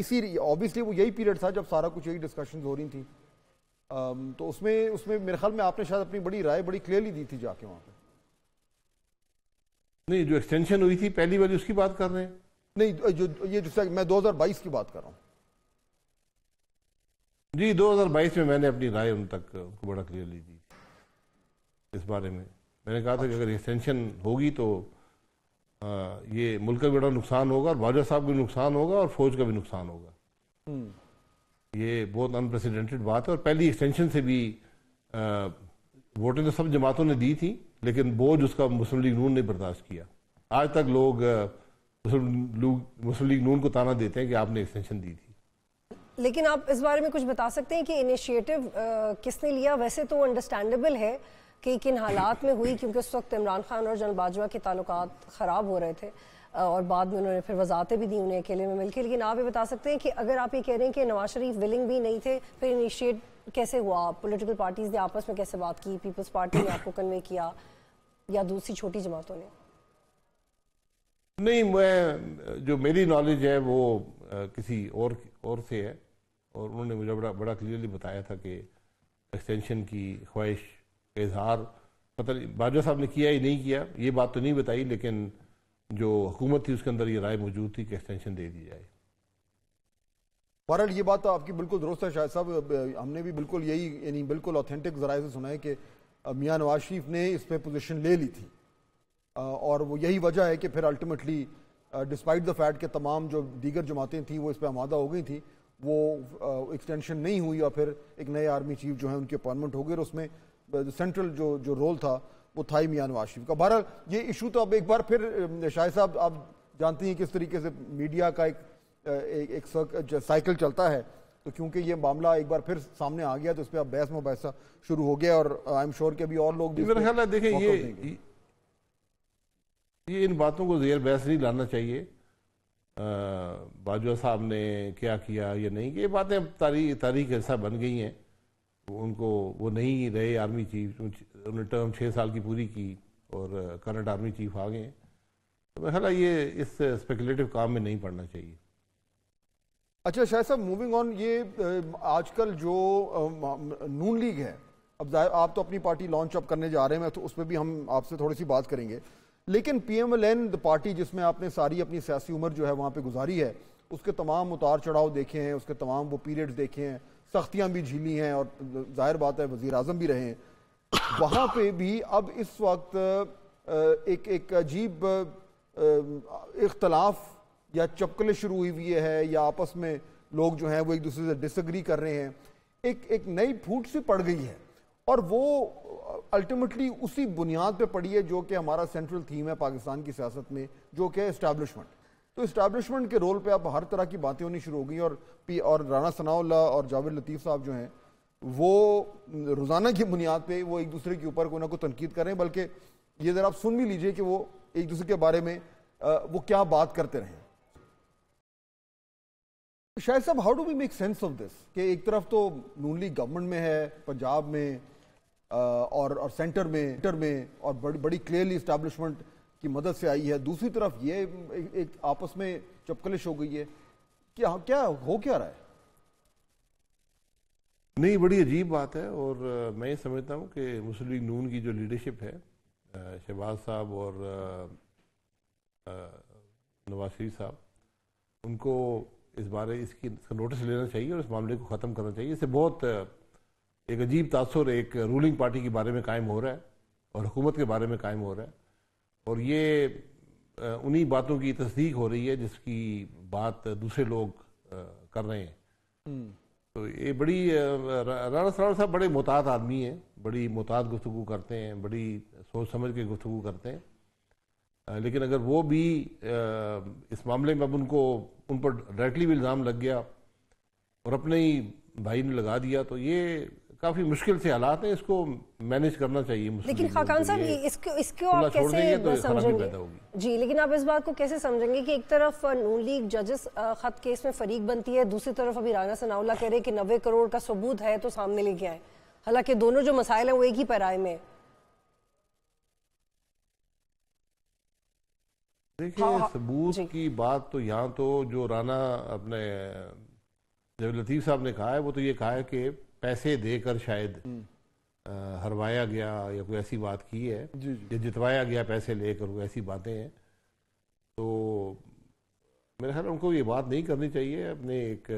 इसी ऑब्वियसली वो यही पीरियड था जब सारा कुछ यही डिस्कशन हो रही थी तो उसमें उसमें मेरे ख्याल में आपने शायद अपनी बड़ी राय बड़ी क्लियरली दी थी जाके वहाँ पर नहीं जो एक्सटेंशन हुई थी पहली बार उसकी बात कर रहे हैं नहीं जो ये जो मैं 2022 की बात कर रहा हूँ जी 2022 में मैंने अपनी राय उन तक उनको बड़ा क्लियरली दी इस बारे में मैंने कहा था कि अगर एक्सटेंशन होगी तो आ, ये मुल्क का भी बड़ा नुकसान होगा और बाजवा साहब का भी नुकसान होगा और फौज का भी नुकसान होगा हम्म। ये बहुत अनप्रेसिडेंटेड बात है और पहली एक्सटेंशन से भी वोटें तो सब जमातों ने दी थी लेकिन बोझ उसका मुस्लिम लीग नून ने बर्दाश्त किया आज तक लोग मुस्लिम लीग नून को ताना देते हैं कि आपने एक्सटेंशन दी थी लेकिन आप इस बारे में कुछ बता सकते हैं कि इनिशिएटिव किसने लिया वैसे तो अंडरस्टैंडेबल है कि किन हालात में हुई क्योंकि उस वक्त इमरान खान और जनरल बाजवा के ताल्लुक ख़राब हो रहे थे और बाद में उन्होंने फिर वजातें भी दी उन्हें अकेले में मिलकर लेकिन आप ये बता सकते हैं कि अगर आप ये कह रहे हैं कि नवाज शरीफ विलिंग भी नहीं थे फिर इनिशिएट कैसे हुआ पोलिटिकल पार्टीज़ ने आपस में कैसे बात की पीपल्स पार्टी ने आपको कन्वे किया या दूसरी छोटी जमातों ने नहीं मैं जो मेरी नॉलेज है वो किसी और और से है और उन्होंने मुझे बड़ा बड़ा क्लियरली बताया था कि एक्सटेंशन की ख्वाहिश इजहार पता नहीं बाजवा साहब ने किया ही नहीं किया ये बात तो नहीं बताई लेकिन जो हुकूमत थी उसके अंदर ये राय मौजूद थी कि एक्सटेंशन दे दी जाए बहरहाल ये बात तो आपकी बिल्कुल दुरुस्त है शायद साहब हमने भी बिल्कुल यही यानी बिल्कुल ऑथेंटिक जराए से सुना है कि मियाँ नवाज शरीफ ने इस पर पोजिशन ले ली थी और वो यही वजह है कि फिर अल्टीमेटली डिस्पाइट द फैट के तमाम जो दीगर जमातें थीं वो इस पर आमादा हो गई थी वो एक्सटेंशन नहीं हुई और फिर एक नए आर्मी चीफ जो है उनकी अपॉइंटमेंट हो गई और उसमें सेंट्रल जो जो रोल था वो था ही मियाँ नवाज शरीफ का बहरहाल ये इशू तो अब एक बार फिर शाह साहब आप जानती हैं किस तरीके से मीडिया का एक एक, एक साइकिल चलता है तो क्योंकि ये मामला एक बार फिर सामने आ गया तो इस पर अब बहस मुबैसा शुरू हो गया और आई एम श्योर के अभी और लोग भी मेरा ख्याल है देखें ये ये इन बातों को जेर बहस नहीं लाना चाहिए बाजवा साहब ने क्या किया या नहीं ये बातें तारी तारीख ऐसा बन गई हैं उनको वो नहीं रहे आर्मी चीफ उन्होंने टर्म छः साल की पूरी की और करंट आर्मी चीफ आ गए तो मेरा ये इस स्पेकुलेटिव काम में नहीं पड़ना चाहिए अच्छा शाह साहब मूविंग ऑन ये आजकल जो नून लीग है अब आप तो अपनी पार्टी लॉन्च अप करने जा रहे हैं मैं तो उस पर भी हम आपसे थोड़ी सी बात करेंगे लेकिन P M L N party जिसमें आपने सारी अपनी सियासी उम्र जो है वहाँ पर गुजारी है उसके तमाम उतार चढ़ाव देखे हैं उसके तमाम वो पीरियड्स देखे हैं सख्तियाँ भी झीली हैं और जाहिर बात है वजीर अजम भी रहे हैं वहाँ पर भी अब इस वक्त एक एक अजीब इख्तलाफ या चपकले शुरू हुई हुई है या आपस में लोग जो हैं वो एक दूसरे से डिसग्री कर रहे हैं एक एक नई फूट सी पड़ गई है और वो अल्टीमेटली उसी बुनियाद पे पड़ी है जो कि हमारा सेंट्रल थीम है पाकिस्तान की सियासत में जो कि है इस्टेब्लिशमेंट तो इस्टेब्लिशमेंट के रोल पे अब हर तरह की बातें होनी शुरू हो गई और पी और राना सनाउल्ला और जावेद लतीफ़ साहब जो हैं वो रोज़ाना की बुनियाद पे वो एक दूसरे के ऊपर कोई ना कोई तनकीद करें बल्कि ये ज़रा आप सुन भी लीजिए कि वो एक दूसरे के बारे में आ, वो क्या बात करते रहें शायद साहब how do we make sense of this कि एक तरफ तो नून लीग गवर्नमेंट में है पंजाब में और और सेंटर में सेंटर में और बड़ी बड़ी क्लियरली इस्टेब्लिशमेंट की मदद से आई है दूसरी तरफ ये एक, एक आपस में चपकलिश हो गई है क्या हाँ, क्या हो क्या रहा है नहीं बड़ी अजीब बात है और मैं ये समझता हूँ कि मुस्लिम लीग नून की जो लीडरशिप है शहबाज साहब और नवाज शरीफ साहब उनको इस बारे इसकी इसका नोटिस लेना चाहिए और इस मामले को ख़त्म करना चाहिए इससे बहुत एक अजीब तासर एक रूलिंग पार्टी के बारे में कायम हो रहा है और हुकूमत के बारे में कायम हो रहा है और ये उन्हीं बातों की तस्दीक हो रही है जिसकी बात दूसरे लोग कर रहे हैं हम्म। तो ये बड़ी राणा सराणा साहब बड़े मोहतात आदमी हैं बड़ी मोहतात गुफ्तु करते हैं बड़ी सोच समझ के गुफ्तु करते हैं लेकिन अगर वो भी इस मामले में अब उनको उन पर डायरेक्टली भी इल्ज़ाम लग गया और अपने ही भाई ने लगा दिया तो ये काफी मुश्किल से हालात है इसको मैनेज करना चाहिए लेकिन खाकान साहब इसको इसको आप कैसे तो समझेंगे जी लेकिन आप इस बात को कैसे समझेंगे कि एक तरफ नून लीग जजेस खत केस में फरीक बनती है दूसरी तरफ अभी राना सनाउल्ला कह रहे हैं कि नब्बे करोड़ का सबूत है तो सामने लेके आए हालांकि दोनों जो मसाइल हैं वो एक ही पैराए में देखिए हाँ, हाँ। सबूत की बात तो यहाँ तो जो राना अपने जब लतीफ़ साहब ने कहा है वो तो ये कहा है कि पैसे देकर शायद हम्म। हरवाया गया या कोई ऐसी बात की है या जितवाया गया पैसे लेकर कोई ऐसी बातें हैं तो मेरे ख्याल उनको ये बात नहीं करनी चाहिए अपने एक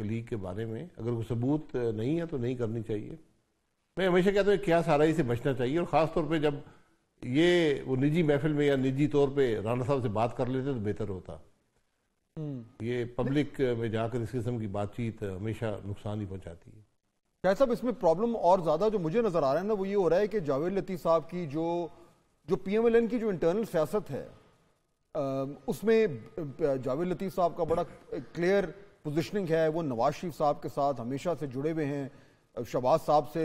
कलीग के बारे में अगर कोई सबूत नहीं है तो नहीं करनी चाहिए मैं हमेशा कहता हूँ क्या सारा से बचना चाहिए और ख़ास तौर पर जब ये वो निजी महफिल में या निजी तौर पर राना साहब से बात कर लेते तो बेहतर होता हम्म। ये पब्लिक में जाकर इस किस्म की बातचीत हमेशा नुकसान ही पहुँचाती है शायद साहब इसमें प्रॉब्लम और ज़्यादा जो मुझे नज़र आ रहा है ना वो ये हो रहा है कि जावेद लतीफ़ साहब की जो जो पीएमएलएन की जो इंटरनल सियासत है उसमें जावेद लतीफ़ साहब का बड़ा क्लियर पोजिशनिंग है वो नवाज शरीफ साहब के साथ हमेशा से जुड़े हुए हैं शबाज साहब से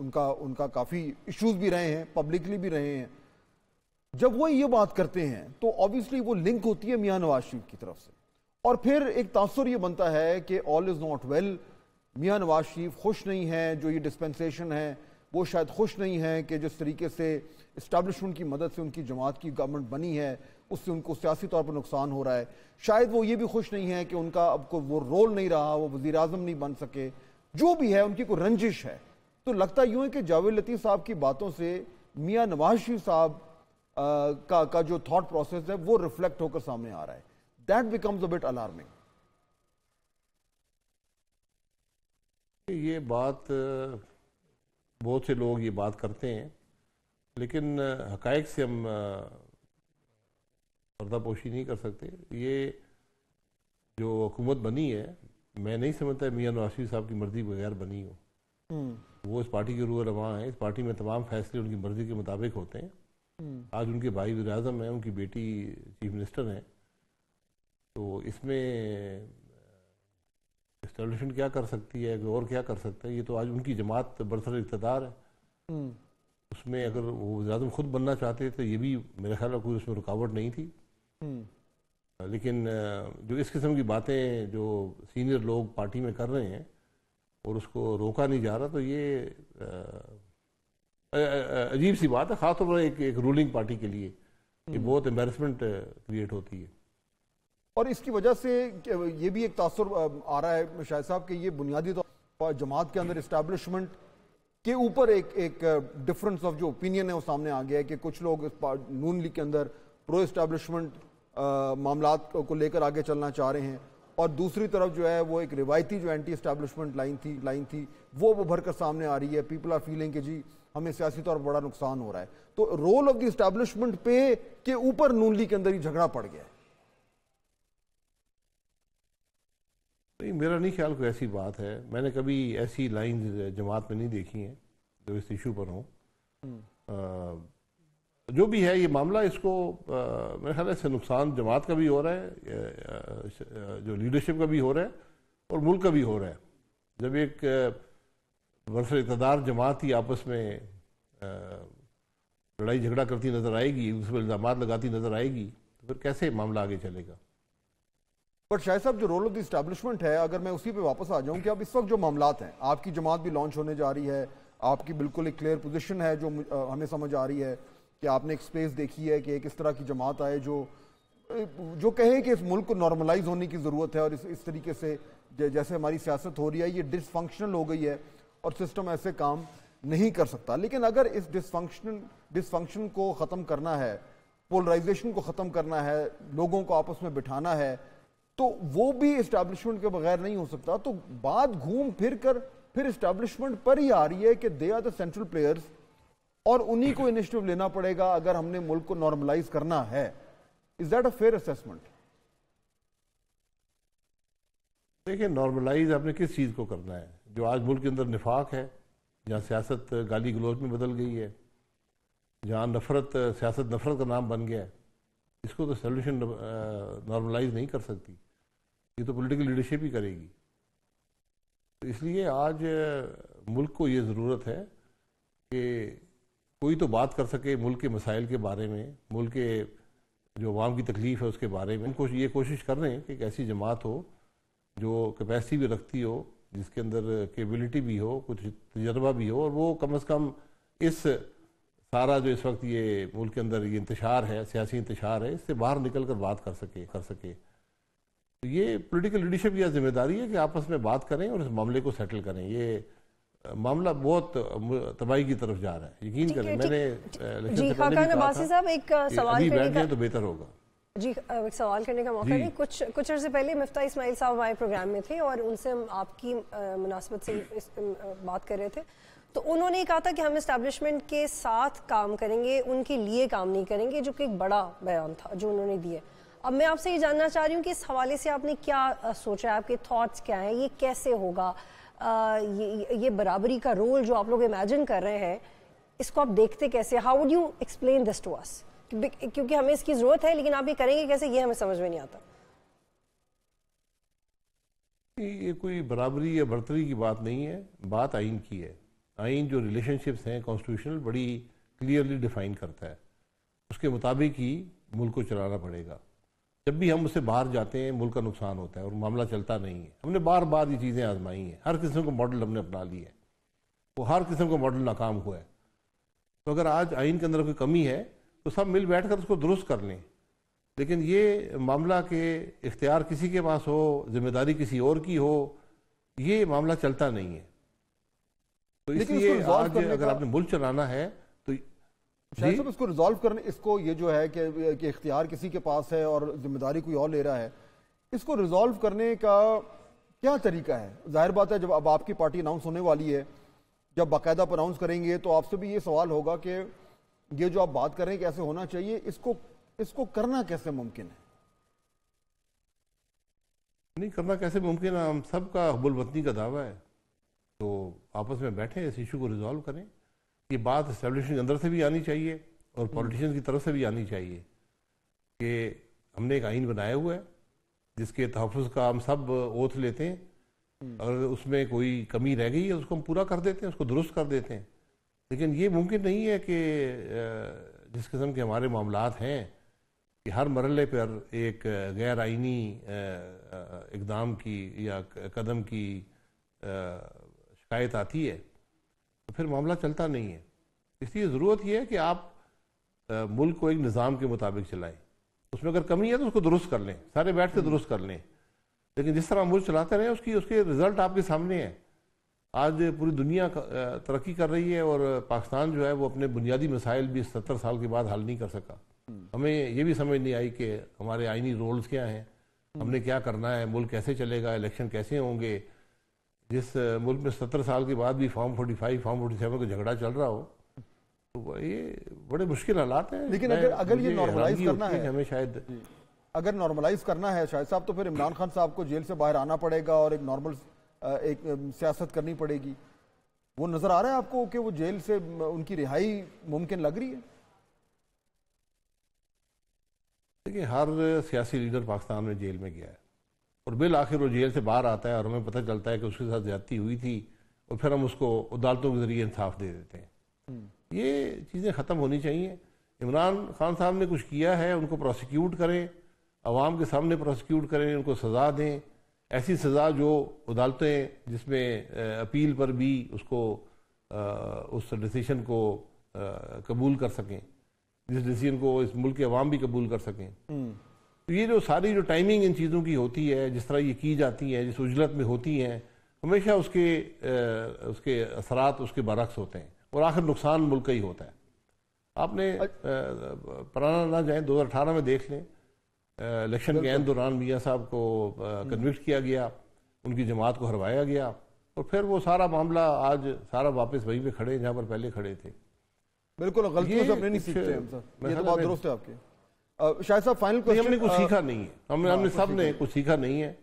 उनका उनका काफ़ी इश्यूज भी रहे हैं पब्लिकली भी रहे हैं जब वो ये बात करते हैं तो ऑब्वियसली वो लिंक होती है मियाँ नवाज शरीफ की तरफ से और फिर एक तासर ये बनता है कि all is not well well, मियाँ नवाज शरीफ खुश नहीं हैं जो ये डिस्पेंसेशन है वो शायद खुश नहीं हैं कि जिस तरीके से इस्टबलिशमेंट की मदद से उनकी जमात की गवर्नमेंट बनी है उससे उनको सियासी तौर पर नुकसान हो रहा है शायद वो ये भी खुश नहीं है कि उनका अब कोई वो रोल नहीं रहा वो वजी अजम नहीं बन सके जो भी है उनकी कोई रंजिश है तो लगता यूँ है कि जावेद लतीफ़ साहब की बातों से मियाँ नवाज शरीफ साहब का का जो थाट प्रोसेस है वो रिफ्लेक्ट होकर सामने आ रहा है that becomes a bit alarming ये बात बहुत से लोग ये बात करते हैं लेकिन हकायक से हम पर्दापोशी नहीं कर सकते ये जो हुकूमत बनी है मैं नहीं समझता मियाँ नवाशी साहब की मर्जी बगैर बनी हो हम्म। वो इस पार्टी के रूह रवा हैं इस पार्टी में तमाम फैसले उनकी मर्जी के मुताबिक होते हैं हम्म। आज उनके भाई वजम अजम हैं उनकी बेटी चीफ मिनिस्टर हैं तो इसमें इस्टेब्लिशमेंट क्या कर सकती है और क्या कर सकता है ये तो आज उनकी जमात बरसर इकतदार है हम्म। उसमें अगर वो वजाजम खुद बनना चाहते तो ये भी मेरे ख्याल में कोई उसमें रुकावट नहीं थी हम्म। लेकिन जो इस किस्म की बातें जो सीनियर लोग पार्टी में कर रहे हैं और उसको रोका नहीं जा रहा तो ये अजीब सी बात है खासतौर पर एक, एक रूलिंग पार्टी के लिए कि हम्म। बहुत एम्बेसमेंट क्रिएट होती है और इसकी वजह से ये भी एक तासर आ रहा है शाह साहब कि ये बुनियादी तौर पर जमात के अंदर इस्टेबलिशमेंट के ऊपर एक एक डिफरेंस ऑफ जो ओपिनियन है वो सामने आ गया है कि कुछ लोग नून लीग के अंदर प्रो इस्टेबलिशमेंट मामला को लेकर आगे चलना चाह रहे हैं और दूसरी तरफ जो है वो एक रिवायती जो एंटी इस्टेबलिशमेंट लाइन थी लाइन थी वो वो कर सामने आ रही है पीपल आर फीलिंग कि जी हमें सियासी तौर पर बड़ा नुकसान हो रहा है तो रोल ऑफ द इस्टेबलिशमेंट पे के ऊपर नून लीग के अंदर ही झगड़ा पड़ गया है नहीं मेरा नहीं ख्याल कोई ऐसी बात है मैंने कभी ऐसी लाइन जमात में नहीं देखी हैं जो इस इशू पर हों हम्म। जो भी है ये मामला इसको मेरे ख्याल से नुकसान जमात का भी हो रहा है जो लीडरशिप का भी हो रहा है और मुल्क का भी हो रहा है जब एक बरसर इतदार जमात ही आपस में लड़ाई झगड़ा करती नज़र आएगी उस पर इल्ज़ाम लगाती नज़र आएगी तो फिर कैसे मामला आगे चलेगा पर शायद साहब जो रोल ऑफ द इस्टेब्लिशमेंट है अगर मैं उसी पे वापस आ जाऊं कि अब इस वक्त जो मामला हैं आपकी जमात भी लॉन्च होने जा रही है आपकी बिल्कुल एक क्लियर पोजिशन है जो हमें समझ आ रही है कि आपने एक स्पेस देखी है कि एक इस तरह की जमात आए जो जो कहे कि इस मुल्क को नॉर्मलाइज होने की ज़रूरत है और इस इस तरीके से जैसे हमारी सियासत हो रही है ये डिसफंक्शनल हो गई है और सिस्टम ऐसे काम नहीं कर सकता लेकिन अगर इस डिसफंक्शनल डिसफंक्शन को ख़त्म करना है पोलराइजेशन को ख़त्म करना है लोगों को आपस में बिठाना है तो वो भी इस्टेब्लिशमेंट के बगैर नहीं हो सकता तो बात घूम फिर कर फिर इस्टेब्लिशमेंट पर ही आ रही है कि they are the central players और उन्हीं को इनिशिएटिव लेना पड़ेगा अगर हमने मुल्क को नॉर्मलाइज करना है is that a fair assessment देखिए नॉर्मलाइज आपने किस चीज़ को करना है जो आज मुल्क के अंदर निफाक है जहाँ सियासत गाली गलोच में बदल गई है जहाँ नफरत सियासत नफरत का नाम बन गया है इसको तो सोल्यूशन नॉर्मलाइज नहीं कर सकती ये तो पॉलिटिकल लीडरशिप ही करेगी तो इसलिए आज मुल्क को ये ज़रूरत है कि कोई तो बात कर सके मुल्क के मसाइल के बारे में मुल्क के जो आवाम की तकलीफ़ है उसके बारे में उनको ये कोशिश कर रहे हैं कि एक ऐसी जमात हो जो कैपेसिटी भी रखती हो जिसके अंदर केबिलिटी भी हो कुछ तजर्बा भी हो और वो कम अज़ कम इस सारा जो इस वक्त ये मुल्क के अंदर ये इंतशार है सियासी इंतशार है इससे बाहर निकल कर बात कर सके कर सके तो ये पॉलिटिकल लीडरशिप की जिम्मेदारी है कि आपस में बात करें और इस मामले को सेटल करें ये मामला बहुत तबाही की तरफ जा रहा है यकीन करें मैंने साहब एक सवाल अभी तो बेहतर होगा जी एक सवाल करने का मौका नहीं कुछ कुछ अर्से पहले मुफ्ता इसमाइल साहब हमारे प्रोग्राम में थे और उनसे हम आपकी मुनासबत से इस बात कर रहे थे तो उन्होंने कहा था कि हम इस्टेब्लिशमेंट के साथ काम करेंगे उनके लिए काम नहीं करेंगे जो कि एक बड़ा बयान था जो उन्होंने दिया अब मैं आपसे ये जानना चाह रही हूँ कि इस हवाले से आपने क्या सोचा है आपके थॉट्स क्या हैं ये कैसे होगा आ, ये, ये बराबरी का रोल जो आप लोग इमेजिन कर रहे हैं इसको आप देखते कैसे how would you explain this to us क्योंकि हमें इसकी ज़रूरत है लेकिन आप ये करेंगे कैसे ये हमें समझ में नहीं आता ये कोई बराबरी या बढ़तरी की बात नहीं है बात आइन की है आइन जो रिलेशनशिप्स हैं कॉन्स्टिट्यूशनल बड़ी क्लियरली डिफाइन करता है उसके मुताबिक ही मुल्क को चलाना पड़ेगा जब भी हम उससे बाहर जाते हैं मुल्क का नुकसान होता है और मामला चलता नहीं है हमने बार बार ये चीज़ें आजमाई हैं हर किस्म का मॉडल हमने अपना लिया है वो हर किस्म का मॉडल नाकाम हुआ है तो अगर आज आइन के अंदर कोई कमी है तो सब मिल बैठ कर उसको दुरुस्त कर लें लेकिन ये मामला के इख्तियार किसी के पास हो जिम्मेदारी किसी और की हो ये मामला चलता नहीं है तो इसलिए आज अगर आपने मुल्क चलाना है साहब इसको रिजॉल्व करने इसको ये जो है कि, कि इख्तियार किसी के पास है और जिम्मेदारी कोई और ले रहा है इसको रिजॉल्व करने का क्या तरीका है जाहिर बात है जब अब आपकी पार्टी अनाउंस होने वाली है जब बाकायदा आप अनाउंस करेंगे तो आपसे भी ये सवाल होगा कि ये जो आप बात कर रहे हैं कैसे होना चाहिए इसको इसको करना कैसे मुमकिन है नहीं करना कैसे मुमकिन है हम सबका हुबुलवतनी का दावा है तो आपस में बैठें इस इशू को रिजॉल्व करें ये बात इस्टेब्लिशमेंट अंदर से भी आनी चाहिए और पॉलिटिशन की तरफ से भी आनी चाहिए कि हमने एक आइन बनाया हुआ है जिसके तहफ़ का हम सब ओथ लेते हैं और उसमें कोई कमी रह गई है उसको हम पूरा कर देते हैं उसको दुरुस्त कर देते हैं लेकिन ये मुमकिन नहीं है कि जिस किस्म के हमारे मामला हैं कि हर मरल पर एक गैर आइनी इकदाम की या कदम की शिकायत आती है तो फिर मामला चलता नहीं है इसलिए ज़रूरत यह है कि आप मुल्क को एक निज़ाम के मुताबिक चलाएं उसमें अगर कमी है तो उसको दुरुस्त कर लें सारे बैठ के दुरुस्त कर लें लेकिन जिस तरह मुल्क चलाते रहे उसकी उसके रिजल्ट आपके सामने है आज पूरी दुनिया तरक्की कर रही है और पाकिस्तान जो है वो अपने बुनियादी मसाइल भी सत्तर साल के बाद हल नहीं कर सका हमें ये भी समझ नहीं आई कि हमारे आइनी रोल्स क्या हैं हमने क्या करना है मुल्क कैसे चलेगा इलेक्शन कैसे होंगे जिस मुल्क में सत्तर साल के बाद भी form forty five form forty seven का झगड़ा चल रहा हो तो ये बड़े मुश्किल हालात हैं लेकिन अगर अगर ये नॉर्मलाइज करना है हमें शायद अगर नॉर्मलाइज करना है शायद साहब तो फिर इमरान खान साहब को जेल से बाहर आना पड़ेगा और एक नॉर्मल एक सियासत करनी पड़ेगी वो नजर आ रहा है आपको कि वो जेल से उनकी रिहाई मुमकिन लग रही है देखिए हर सियासी लीडर पाकिस्तान में जेल में गया है और बिल आखिर वो जेल से बाहर आता है और हमें पता चलता है कि उसके साथ ज्यादती हुई थी और फिर हम उसको अदालतों के जरिए इंसाफ दे देते हैं हम्म। ये चीज़ें ख़त्म होनी चाहिए इमरान खान साहब ने कुछ किया है उनको प्रोसिक्यूट करें आवाम के सामने प्रोसिक्यूट करें उनको सज़ा दें ऐसी सज़ा जो अदालतें जिसमें अपील पर भी उसको उस डिसीजन को कबूल कर सकें जिस डिसीजन को इस मुल्क के अवाम भी कबूल कर सकें हम्म। तो ये जो सारी जो टाइमिंग इन चीज़ों की होती है जिस तरह ये की जाती है जिस उजलत में होती हैं हमेशा उसके उसके असरात उसके बरक्स होते हैं और आखिर नुकसान मुल्क ही होता है आपने पुराना ना जाए 2018 में देख लें इलेक्शन के एन दौरान मियाँ साहब को कन्विक्ट हम्म। किया गया उनकी जमात को हरवाया गया और फिर वो सारा मामला आज सारा वापस वहीं पे खड़े जहाँ पर पहले खड़े थे बिल्कुल गलती से अपने नहीं सीखते हैं सर ये तो बात दुरुस्त है आपकी शायद साहब फाइनल क्वेश्चन हमने कुछ सीखा नहीं है हमने हाँ, हमने सब ने कुछ सीखा नहीं है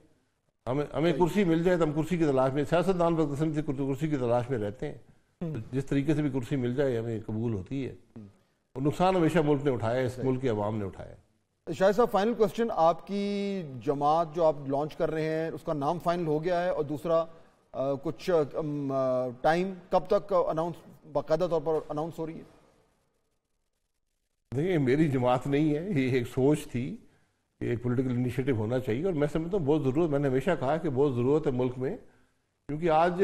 हमें हमें कुर्सी मिल जाए तो हम कुर्सी की तलाश में सियासतदान बदकस्म से कुर्सी की तलाश में रहते हैं हम्म। जिस तरीके से भी कुर्सी मिल जाए हमें कबूल होती है और नुकसान हमेशा मुल्क ने उठाया इस मुल्क की अवाम ने उठाया शाह साहब फाइनल क्वेश्चन आपकी जमात जो आप लॉन्च कर रहे हैं उसका नाम फाइनल हो गया है और दूसरा कुछ टाइम कब तक अनाउंस बाकायदा तौर पर अनाउंस हो रही है देखिए मेरी जमात नहीं है ये एक सोच थी कि एक पॉलिटिकल इनिशिएटिव होना चाहिए और मैं समझता हूँ बहुत ज़रूरत मैंने हमेशा कहा कि बहुत ज़रूरत है मुल्क में क्योंकि आज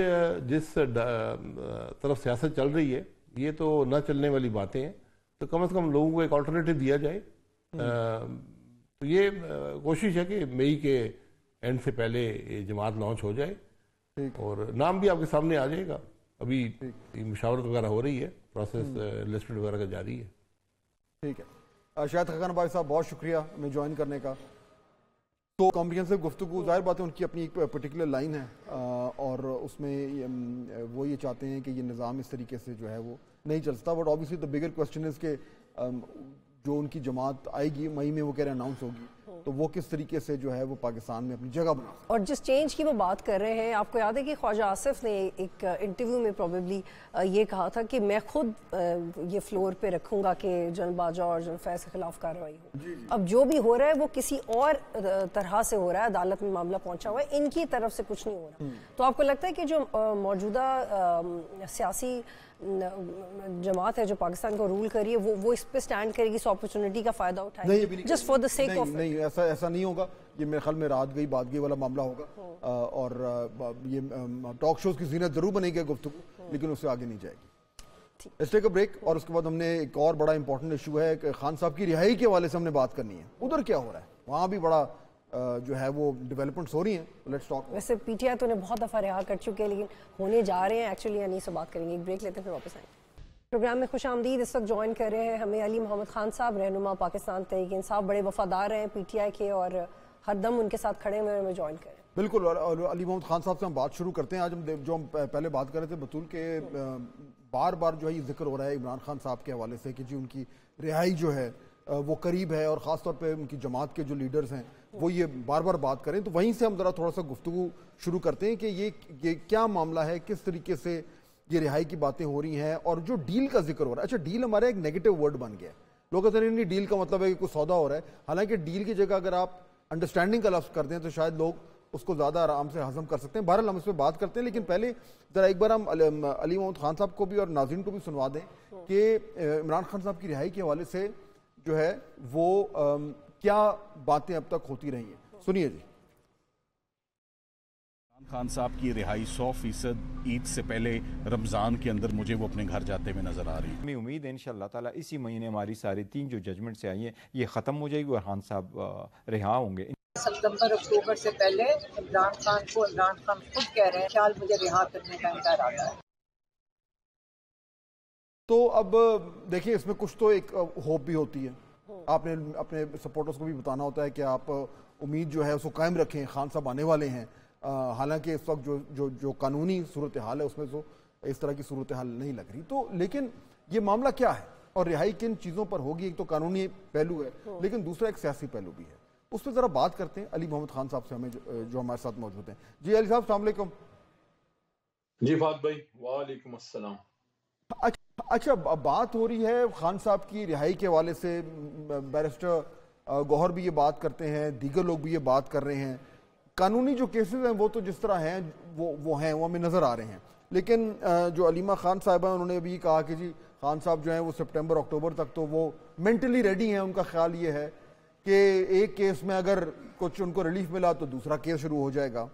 जिस तरफ सियासत चल रही है ये तो ना चलने वाली बातें हैं तो कम से कम लोगों को एक ऑल्टरनेटिव दिया जाए हम्म। तो ये कोशिश है कि मई के एंड से पहले ये जमात लॉन्च हो जाए और नाम भी आपके सामने आ जाएगा अभी मुशावरत वगैरह हो रही है प्रोसेस हम्म। लिस्ट वगैरह का जारी है ठीक है शायद खकान भाई साहब बहुत शुक्रिया हमें ज्वाइन करने का तो कॉम्प्रिहेंसिव गुफ्तु जाहिर बात है उनकी अपनी एक पर्टिकुलर लाइन है और उसमें वो ये चाहते हैं कि ये निज़ाम इस तरीके से जो है वो नहीं चल सकता but obviously the bigger question is के जो उनकी जमात आएगी मई में वो कह रहे अनाउंस होगी तो वो किस तरीके से जो है वो पाकिस्तान में अपनी जगह बना और जिस चेंज की वो बात कर रहे हैं आपको याद है कि ख्वाजा आसिफ ने एक इंटरव्यू में प्रॉबेबली ये कहा था कि मैं खुद ये फ्लोर पे रखूंगा कि जन बाजा और जन फैज के खिलाफ कार्रवाई हो अब जो भी हो रहा है वो किसी और तरह से हो रहा है अदालत में मामला पहुंचा हुआ है इनकी तरफ से कुछ नहीं हो रहा हम्म। तो आपको लगता है कि जो मौजूदा सियासी जमात है जो पाकिस्तान को रूल करिए वो वो इस पे स्टैंड करेगी इस अपॉर्चुनिटी का फायदा उठाएगी just for the sake of नहीं ऐसा ऐसा नहीं होगा ये मेरे ख्याल में रात गई बात गई वाला मामला होगा आ, और ये टॉक शोज की जीनत जरूर बनेगी गुफ्तु लेकिन उससे आगे नहीं जाएगी इसलिए ब्रेक और उसके बाद हमने एक और बड़ा इंपॉर्टेंट इशू है खान साहब की रिहाई के हवाले से हमने बात करनी है उधर क्या हो रहा है वहाँ भी बड़ा जो है वो डेवलपमेंट्स हो रही हैं लेट्स तो टॉक वैसे पीटीआई तो उन्हें बहुत दफ़ा रिहा कर चुके हैं लेकिन होने जा रहे हैं एक्चुअली यानी से बात करेंगे एक ब्रेक लेते हैं फिर वापस आएंगे प्रोग्राम में खुश आमदीद इस वक्त ज्वाइन कर रहे हैं हमें अली मोहम्मद खान साहब रहनुमा पाकिस्तान तहरीक साहब बड़े वफादार हैं पीटीआई के और हर दम उनके साथ खड़े हुए हमें ज्वाइन करें बिल्कुल और अली मोहम्मद खान साहब से हम बात शुरू करते हैं आज हम जो हम पहले बात कर रहे थे बतूल के बार बार जो है ये जिक्र हो रहा है इमरान खान साहब के हवाले से कि जी उनकी रिहाई जो है वो करीब है और ख़ासतौर पर उनकी जमात के जो लीडर्स हैं वो ये बार बार बात करें तो वहीं से हम ज़रा थोड़ा सा गुफ्तु शुरू करते हैं कि ये ये क्या मामला है किस तरीके से ये रिहाई की बातें हो रही हैं और जो डील का जिक्र हो रहा है अच्छा डील हमारा एक नेगेटिव वर्ड बन गया है लोग कहते हैं डील का मतलब है कि कुछ सौदा हो रहा है हालांकि डील की जगह अगर आप अंडरस्टैंडिंग का लफ्ज़ कर दें तो शायद लोग उसको ज़्यादा आराम से हजम कर सकते हैं बहरहाल हम इस पर बात करते हैं लेकिन पहले ज़रा एक बार हम अली मोहम्मद खान साहब को भी और नाजिन को भी सुनवा दें कि इमरान खान साहब की रिहाई के हवाले से जो है वो आम, क्या बातें अब तक होती रही हैं सुनिए जी खान साहब की रिहाई सौ फीसद ईद से पहले रमज़ान के अंदर मुझे वो अपने घर जाते हुए नज़र आ रही है उम्मीद है इन ताला इसी महीने हमारी सारी तीन जो जजमेंट से आई है ये ख़त्म हो जाएगी और खान साहब रिहा होंगे सितंबर अक्टूबर से पहले इमरान खान को इमरान खान खुद कह रहे हैं ख्याल मुझे रिहा करने का इंतजार आ रहा है तो अब देखिए इसमें कुछ तो एक होप भी होती है आपने अपने सपोर्टर्स को भी बताना होता है कि आप उम्मीद जो है उसको कायम रखें खान साहब आने वाले हैं हालांकि इस वक्त जो जो जो कानूनी सूरत हाल है उसमें तो इस तरह की सूरत हाल नहीं लग रही तो लेकिन ये मामला क्या है और रिहाई किन चीज़ों पर होगी एक तो कानूनी पहलू है लेकिन दूसरा एक सियासी पहलू भी है उस पर ज़रा बात करते हैं अली मोहम्मद खान साहब से हमें जो, हमारे साथ मौजूद हैं जी अली साहब सामकम जी फात भाई वालेकुम असलम अच्छा अच्छा बात हो रही है खान साहब की रिहाई के हवाले से बैरिस्टर गौहर भी ये बात करते हैं दीगर लोग भी ये बात कर रहे हैं कानूनी जो केसेस हैं वो तो जिस तरह हैं वो वो हैं वो हमें नज़र आ रहे हैं लेकिन जो अलीमा खान साहब हैं उन्होंने भी कहा कि जी खान साहब जो हैं वो सितंबर अक्टूबर तक तो वो मेंटली रेडी हैं उनका ख्याल ये है कि एक केस में अगर कुछ उनको रिलीफ मिला तो दूसरा केस शुरू हो जाएगा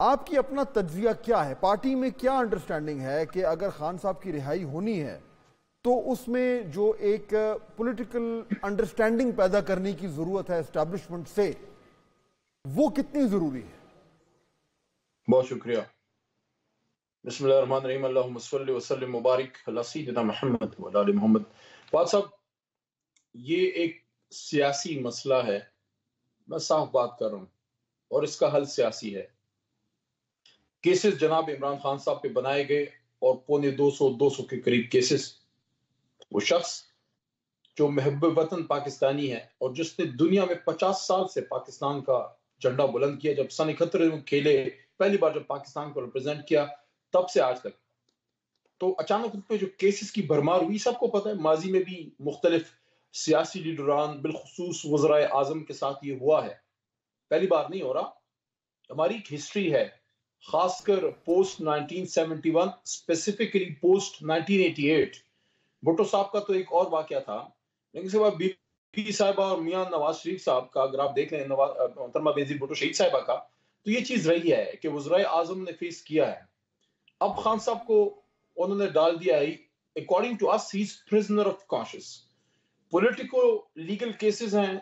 आपकी अपना तजिया क्या है पार्टी में क्या अंडरस्टैंडिंग है कि अगर खान साहब की रिहाई होनी है तो उसमें जो एक पॉलिटिकल अंडरस्टैंडिंग पैदा करने की जरूरत है एस्टेब्लिशमेंट से वो कितनी जरूरी है बहुत शुक्रिया मुबारक मोहम्मद साहब ये एक सियासी मसला है मैं साफ बात कर रहा हूं और इसका हल सियासी है केसेस जनाब इमरान खान साहब पे बनाए गए और पौने 200 200 के करीब केसेस वो शख्स जो महब वतन पाकिस्तानी है और जिसने दुनिया में 50 साल से पाकिस्तान का झंडा बुलंद किया जब सन इकहत्तर खेले पहली बार जब पाकिस्तान को रिप्रेजेंट किया तब से आज तक तो अचानक उन पर जो केसेस की भरमार हुई सबको पता है माजी में भी मुख्तलिफ सियासी लीडरान बिलखसूस वजरा आजम के साथ ये हुआ है पहली बार नहीं हो रहा हमारी हिस्ट्री है खासकर पोस्ट 1971 स्पेसिफिकली पोस्ट 1988 भुट्टो साहब का तो एक और वाक्य था लेकिन इसके बाद बीपी साहब और मियां नवाज शरीफ साहब का अगर आप देख लें नवाजरमा बेजी भुट्टो शहीद साहबा का तो ये चीज रही है कि वज्रा आजम ने फेस किया है अब खान साहब को उन्होंने डाल दिया है according to us he prisoner of conscience politico legal cases हैं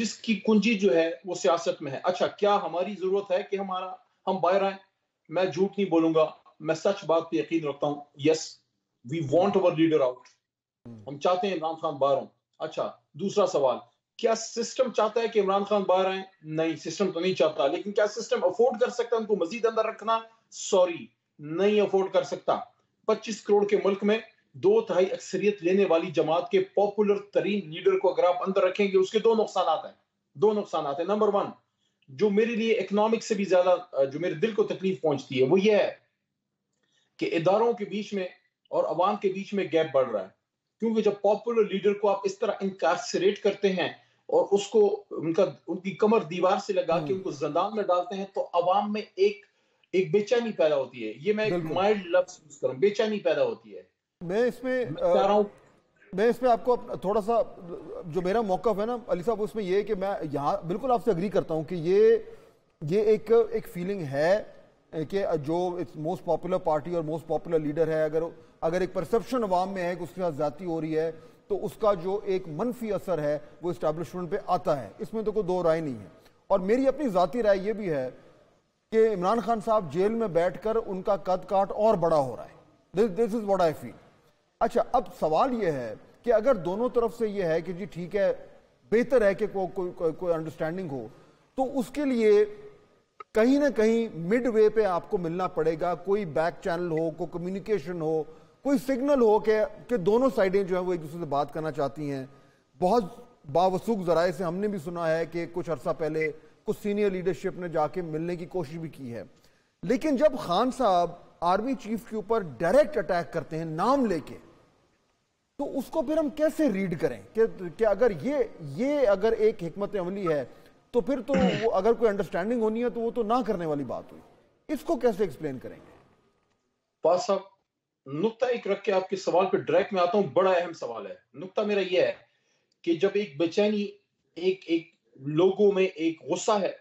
जिसकी कुंजी जो है वो सियासत में है अच्छा क्या हमारी जरूरत है कि हमारा हम बाहर आए मैं झूठ नहीं बोलूंगा मैं सच बात पे यकीन रखता हूँ yes we want our leader out हम चाहते हैं इमरान खान बाहर हो अच्छा दूसरा सवाल क्या सिस्टम चाहता है कि इमरान खान बाहर आए नहीं सिस्टम तो नहीं चाहता लेकिन क्या सिस्टम अफोर्ड कर सकता है उनको मजीद अंदर रखना सॉरी नहीं अफोर्ड कर सकता 25 करोड़ के मुल्क में दो तहाई अक्सरियत लेने वाली जमात के पॉपुलर तरीन लीडर को अगर आप अंदर रखेंगे उसके दो नुकसान हैं दो नुकसान हैं नंबर वन जो मेरे लिए इकोनॉमिक से भी ज़्यादा जो मेरे दिल को तकलीफ पहुंचती है वो ये है कि इदारों के बीच में और अवाम के बीच में गैप बढ़ रहा है क्योंकि जब पॉपुलर लीडर को आप इस तरह इंकारसरेट करते हैं और उसको उनका उनकी कमर दीवार से लगा के हम्म। उनको जदाम में डालते हैं तो अवाम में एक एक बेचैनी पैदा होती है ये मैं माइल्ड लफ्स यूज करूँ बेचैनी पैदा होती है मैं इसमें चाह रहा मैं इसमें आपको थोड़ा सा जो मेरा मौकफ है ना अली साहब उसमें ये है कि मैं यहाँ बिल्कुल आपसे अग्री करता हूँ कि ये ये एक एक फीलिंग है कि जो इट्स मोस्ट पॉपुलर पार्टी और मोस्ट पॉपुलर लीडर है अगर अगर एक परसेप्शन अवाम में है कि उसके साथ ज़्यादा हो रही है तो उसका जो एक मनफी असर है वो इस्टेब्लिशमेंट पर आता है इसमें तो कोई दो राय नहीं है और मेरी अपनी ज़ाती राय ये भी है कि इमरान खान साहब जेल में बैठ उनका कद काट और बड़ा हो रहा है this is what I feel अच्छा अब सवाल यह है कि अगर दोनों तरफ से यह है कि जी ठीक है बेहतर है कि कोई कोई को, को, को अंडरस्टैंडिंग हो तो उसके लिए कहीं ना कहीं मिड वे पे आपको मिलना पड़ेगा कोई बैक चैनल हो कोई कम्युनिकेशन हो कोई सिग्नल हो के कि दोनों साइडें जो है वो एक दूसरे से बात करना चाहती हैं बहुत बावसूख जराए से हमने भी सुना है कि कुछ अर्सा पहले कुछ सीनियर लीडरशिप ने जाके मिलने की कोशिश भी की है लेकिन जब खान साहब आर्मी चीफ के ऊपर डायरेक्ट अटैक करते हैं नाम लेके तो उसको फिर हम कैसे रीड करें कि, कि अगर ये ये अगर एक हमत अमली है तो फिर तो वो अगर कोई अंडरस्टैंडिंग होनी है तो वो तो ना करने वाली बात हुई इसको कैसे एक्सप्लेन करेंगे पास साहब नुकता एक रख के आपके सवाल पे डायरेक्ट में आता हूँ बड़ा अहम सवाल है नुकता मेरा यह है कि जब एक बेचैनी एक एक लोगों में एक गुस्सा है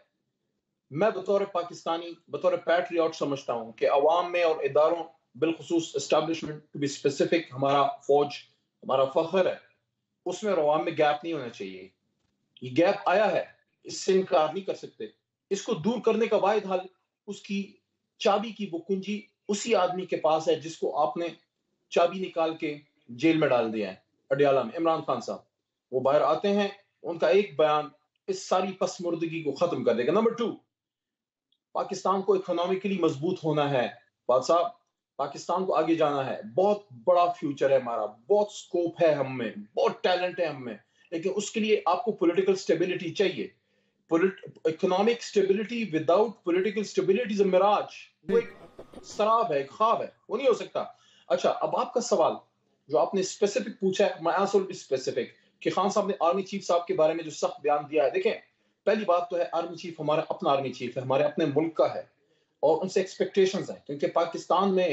मैं बतौर पाकिस्तानी बतौर पैट्रियाट समझता हूँ कि अवाम में और इदारों बिलखसूस इस्टेब्लिशमेंट टू बी स्पेसिफिक हमारा फौज हमारा फखर है उसमें रवाम में गैप नहीं होना चाहिए ये गैप आया है इससे इनकार नहीं कर सकते इसको दूर करने का वायद हल उसकी चाबी की वो कुंजी उसी आदमी के पास है जिसको आपने चाबी निकाल के जेल में डाल दिया है अडयाला में इमरान खान साहब वो बाहर आते हैं उनका एक बयान इस सारी पसमुर्दगी को खत्म कर देगा नंबर टू पाकिस्तान को इकोनॉमिकली मजबूत होना है बाद साहब पाकिस्तान को आगे जाना है बहुत बड़ा फ्यूचर है हमारा बहुत स्कोप है हम में बहुत टैलेंट है हम में लेकिन उसके लिए आपको पॉलिटिकल स्टेबिलिटी चाहिए economic stability without political stability is mirage वो एक शराब है एक ख्वाब है वो नहीं हो सकता अच्छा अब आपका सवाल जो आपने स्पेसिफिक पूछा है मैं आंसर भी स्पेसिफिक कि खान साहब ने आर्मी चीफ साहब के बारे में जो सख्त बयान दिया है देखें पहली बात तो है आर्मी चीफ हमारा अपना आर्मी चीफ है हमारे अपने मुल्क का है और उनसे एक्सपेक्टेशंस हैं क्योंकि पाकिस्तान में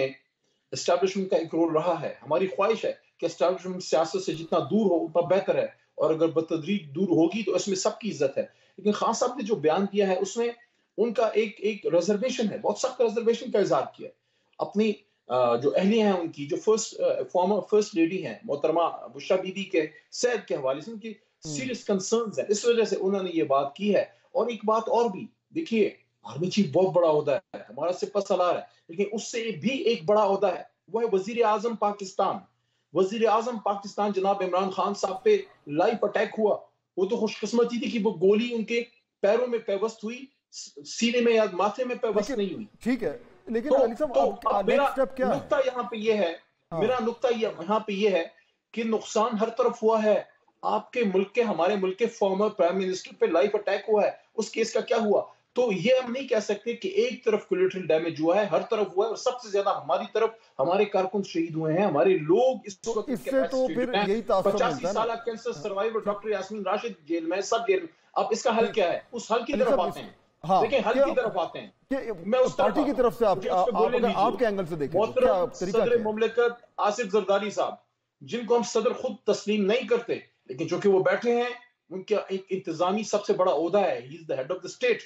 इस्टेब्लिशमेंट का एक रोल रहा है हमारी ख्वाहिश है कि इस्टेब्लिशमेंट सियासत से जितना दूर हो उतना बेहतर है और अगर बतदरीज दूर होगी तो इसमें सबकी इज्जत है लेकिन खान साहब ने जो बयान दिया है उसमें उनका एक एक रिजर्वेशन है बहुत सख्त रिजर्वेशन का इजहार किया है अपनी जो अहलियाँ हैं उनकी जो फर्स्ट फॉर्मर फर्स्ट लेडी हैं मोहतरमा बुशा बीबी के सैद के हवाले से उनकी सीरियस कंसर्न है इस वजह से उन्होंने ये बात की है और एक बात और भी देखिए आर्मी चीफ बहुत बड़ा होता है हमारा सिपा सलार है लेकिन उससे भी एक बड़ा होता है वह है वजीर आजम पाकिस्तान वजीर आजम पाकिस्तान जनाब इमरान खान साहब पे लाइफ अटैक हुआ वो तो खुशकस्मती थी कि वो गोली उनके पैरों में पेवस्त हुई सीने में या माथे में पेवस्त नहीं हुई ठीक है लेकिन तो, तो, तो मेरा नुकता यहाँ पे ये है हाँ। मेरा नुकता यहाँ पे ये है कि नुकसान हर तरफ हुआ है आपके मुल्क के हमारे मुल्क के फॉर्मर प्राइम मिनिस्टर पे लाइफ अटैक हुआ है उस केस का क्या हुआ तो ये हम नहीं कह सकते कि एक तरफ कोलेटरल डैमेज हुआ है हर तरफ हुआ है और सबसे ज्यादा हमारी तरफ हमारे कारकुन शहीद हुए हैं हमारे लोग इस तो इससे तो फिर यही तो पचासी साल में अब इसका हल क्या है की तरफ आपके एंगल से देखें आसिफ जरदारी साहब जिनको हम सदर खुद तस्लीम नहीं करते लेकिन चूंकि वो बैठे हैं उनका एक इंतजामी सबसे बड़ा अहदा है स्टेट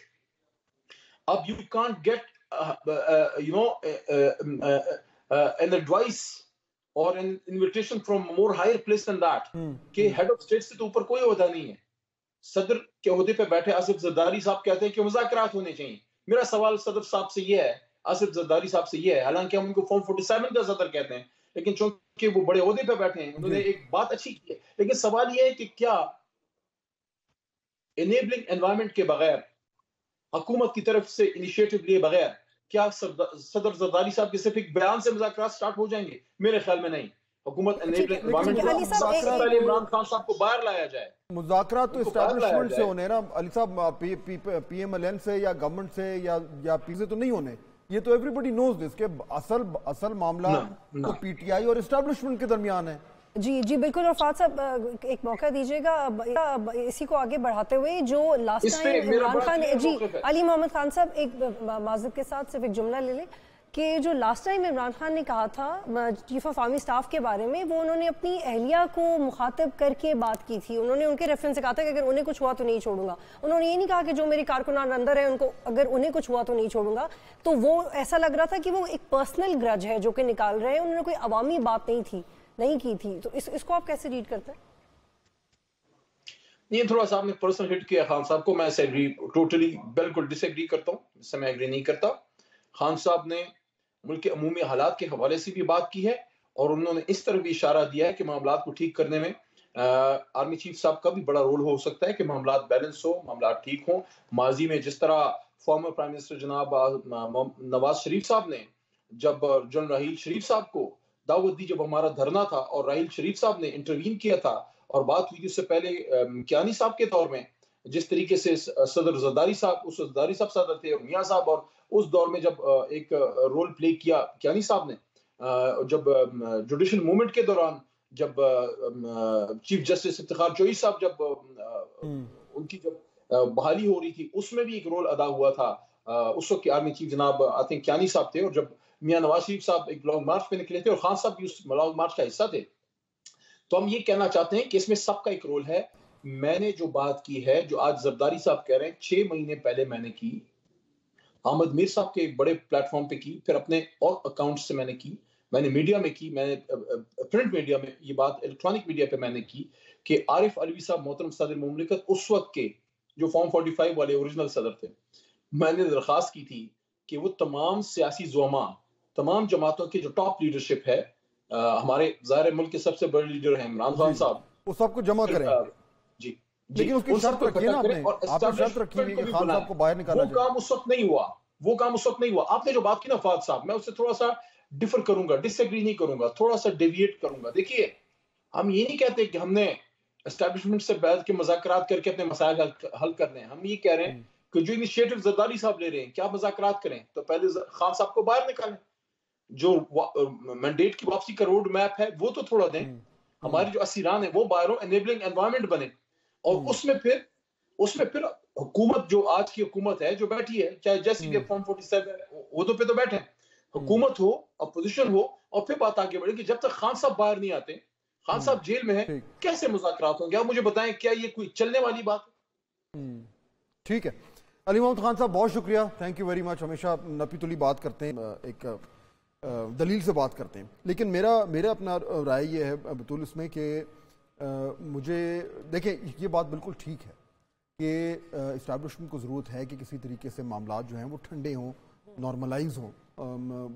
अब you can't get you know an advice और an invitation from more higher place place that that hmm. कि हेड ऑफ स्टेट से तो ऊपर कोई ओहदा नहीं है सदर के ओहदे पे बैठे आसिफ जरदारी साहब कहते हैं कि मुजाकरात होने चाहिए मेरा सवाल सदर साहब से यह है आसिफ जरदारी साहब से यह है हालांकि हम उनको फॉर्म फोर्टी सेवन का सदर कहते हैं लेकिन चूंकि वो बड़े ओहदे पे बैठे हैं उन्होंने एक बात अच्छी की है लेकिन सवाल यह है कि क्या इनेबलिंग एनवायरमेंट के बगैर हकूमत की तरफ से इनिशिएटिव लिए बगैर क्या सदर जरदारी साहब के सिर्फ एक बयान से मुजाकर स्टार्ट हो जाएंगे मेरे ख्याल में नहीं अच्छा, या गवर्नमेंट तो से या पी से तो नहीं होने ये तो एवरीबडी नोज दिस के असल असल मामला पीटीआई तो और इस्टेब्लिशमेंट के दरमियान है जी जी बिल्कुल रफात साहब एक मौका दीजिएगा इसी को आगे बढ़ाते हुए जो लास्ट टाइम इमरान खान जी अली मोहम्मद खान साहब एक माजब के साथ सिर्फ एक जुमला ले लें कि जो लास्ट टाइम इमरान खान ने कहा था चीफ ऑफ आर्मी स्टाफ के बारे में वो उन्होंने अपनी अहलिया को मुखातब करके बात की थी उन्होंने उनके रेफरेंस से कहा था कि अगर उन्हें कुछ हुआ तो नहीं छोड़ूंगा उन्होंने ये नहीं कहा कि जो मेरे कारकुनान अंदर है उनको अगर उन्हें कुछ हुआ तो नहीं छोड़ूंगा तो वो ऐसा लग रहा था कि वो एक पर्सनल ग्रज है जो कि निकाल रहे हैं उन्होंने कोई अवामी बात नहीं थी नहीं की थी तो इस इसको आप कैसे रीड करते हैं नहीं थोड़ा सा आपने पर्सनल हिट किया खान साहब को मैं इससे एग्री टोटली बिल्कुल डिसएग्री करता हूँ इससे मैं एग्री नहीं करता खान साहब ने मुल्क के अमूमी हालात के हवाले से भी बात की है और उन्होंने इस तरह भी इशारा दिया है कि मामला को ठीक करने में आ, आर्मी चीफ साहब का भी बड़ा रोल हो सकता है कि मामला बैलेंस हो मामला ठीक हो माजी में जिस तरह फॉर्मर प्राइम मिनिस्टर जनाब नवाज शरीफ साहब ने जब जनरल रहील शरीफ साहब को दाऊदी जब हमारा धरना था और राहिल शरीफ साहब ने इंटरवीन किया था और बात हुई उससे पहले क्यानी साहब के दौर में जिस तरीके से सदर जदारी साहब उस जदारी साहब सदर थे और मियाँ साहब और उस दौर में जब एक रोल प्ले किया क्यानी साहब ने जब जुडिशल मूवमेंट के दौरान जब चीफ जस्टिस इफ्तार चोई साहब जब हम्म। उनकी जब बहाली हो रही थी उसमें भी एक रोल अदा हुआ था उस वक्त की आर्मी चीफ जनाब आई थिंक क्यानी साहब थे और जब मियाँ नवाज शरीफ साहब एक लॉन्ग मार्च पे निकले थे और खान साहब भी उस लॉन्ग मार्च का हिस्सा थे तो हम ये कहना चाहते हैं कि इसमें सबका एक रोल है मैंने जो बात की है जो आज जरदारी साहब कह रहे हैं छह महीने पहले मैंने की अहमद मीर साहब के एक बड़े प्लेटफॉर्म पे की फिर अपने और अकाउंट से मैंने की मैंने मीडिया में की मैंने प्रिंट मीडिया में ये बात इलेक्ट्रॉनिक मीडिया पे मैंने की कि आरिफ अलवी साहब मोहतरम सदर ममलिकत उस वक्त के जो फॉर्म 45 वाले ओरिजिनल सदर थे मैंने दरख्वास्त की थी कि वो तमाम सियासी जोमा तमाम जमातों के जो टॉप लीडरशिप है आ, हमारे ज़ाहिर मुल्क के सबसे बड़े लीडर हैं इमरान खान साहब वो सबको जमा करें जी लेकिन उसकी शर्त रखी ना आपने शर्त रखी है कि खान को बाहर निकाला वो काम उस वक्त नहीं हुआ वो काम उस वक्त नहीं हुआ आपने जो बात की ना फाद साहब मैं उससे थोड़ा सा डिफर करूंगा नहीं करूंगा थोड़ा सा देखिए हम ये नहीं कहते कि हमने मजाक करके अपने मसाइल हल करने हम ये कह रहे हैं हम्म। कि जो इनिशिएटिव जरदारी साहब ले रहे हैं क्या मजाक करें तो पहले खान साहब को बाहर निकालें जो मैंडेट की वापसी का रोड मैप है वो तो थोड़ा दें हम्म। हमारे जो असीरान है वो बाहर हो एनेबलिंग एनवायरमेंट बने और हम्म। उसमें फिर उसमें फिर हुकूमत जो आज की हुकूमत है जो बैठी है चाहे जैसी भी फॉर्म फोर्टी सेवन वो तो पे तो बैठे हैं हम्म। हुकूमत हो अपोजिशन हो और फिर बात आगे बढ़े कि जब तक खान साहब बाहर नहीं आते खान साहब जेल में है कैसे मुजाकर होंगे आप मुझे बताएं क्या ये कोई चलने वाली बात है ठीक है अली महमद खान साहब बहुत शुक्रिया थैंक यू वेरी मच हमेशा नपीतुली बात करते हैं एक दलील से बात करते हैं लेकिन मेरा मेरा अपना राय यह है बतुल इसमें कि मुझे देखें ये बात बिल्कुल ठीक है कि इस्टबलिशमेंट को ज़रूरत है कि किसी तरीके से मामला जो हैं वो ठंडे हों नॉर्मलाइज हों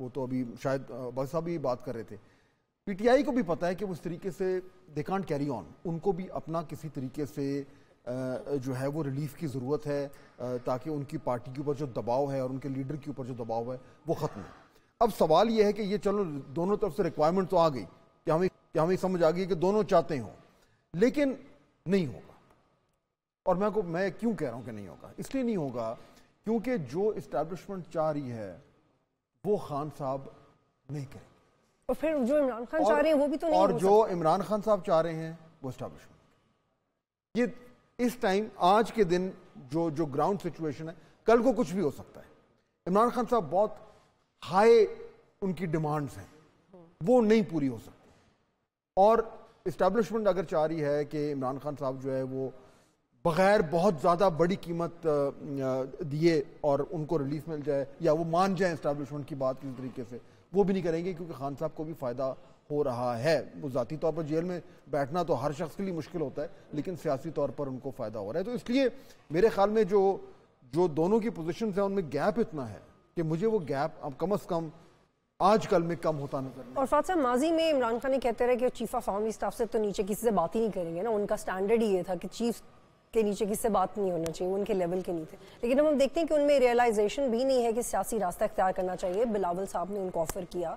वो तो अभी शायद बस साहब भी बात कर रहे थे पीटीआई को भी पता है कि उस तरीके से दे कांट कैरी ऑन उनको भी अपना किसी तरीके से जो है वो रिलीफ की ज़रूरत है ताकि उनकी पार्टी के ऊपर जो दबाव है और उनके लीडर के ऊपर जो दबाव है वो ख़त्म हो अब सवाल ये है कि ये चलो दोनों तरफ से रिक्वायरमेंट तो आ गई कि हमें कि हमें समझ आ गई कि दोनों चाहते हों लेकिन नहीं होगा और मैं को मैं क्यों कह रहा हूँ कि नहीं होगा इसलिए नहीं होगा क्योंकि जो इस्टेब्लिशमेंट चाह रही है वो खान साहब नहीं करें और फिर जो इमरान खान चाह रहे हैं वो भी तो नहीं और जो इमरान खान साहब चाह रहे हैं वो इस्टेब्लिशमेंट ये इस टाइम आज के दिन जो जो ग्राउंड सिचुएशन है कल को कुछ भी हो सकता है इमरान खान साहब बहुत हाई उनकी डिमांड्स हैं वो नहीं पूरी हो सकती और इस्टेब्लिशमेंट अगर चाह रही है कि इमरान खान साहब जो है वो बग़ैर बहुत ज़्यादा बड़ी कीमत दिए और उनको रिलीफ मिल जाए या वो मान जाए इस्टेब्लिशमेंट की बात किसी तरीके से वो भी नहीं करेंगे क्योंकि खान साहब को भी फ़ायदा हो रहा है वो ज़ाती तौर पर जेल में बैठना तो हर शख्स के लिए मुश्किल होता है लेकिन सियासी तौर पर उनको फ़ायदा हो रहा है तो इसलिए मेरे ख्याल में जो जो दोनों की पोजिशन है उनमें गैप इतना है कि मुझे वो गैप अब कम अज़ कम आजकल में कम होता नजर और साथ साथ माजी में इमरान खान ने कहते रहे कि चीफ ऑफ आर्मी स्टाफ से तो नीचे किसी से बात ही नहीं करेंगे ना उनका स्टैंडर्ड ही ये था कि चीफ के नीचे किसी से बात नहीं होना चाहिए उनके लेवल के नहीं थे लेकिन हम देखते हैं कि उनमें रियलाइजेशन भी नहीं है कि सियासी रास्ता इख्तियार करना चाहिए बिलावल साहब ने उनको ऑफर किया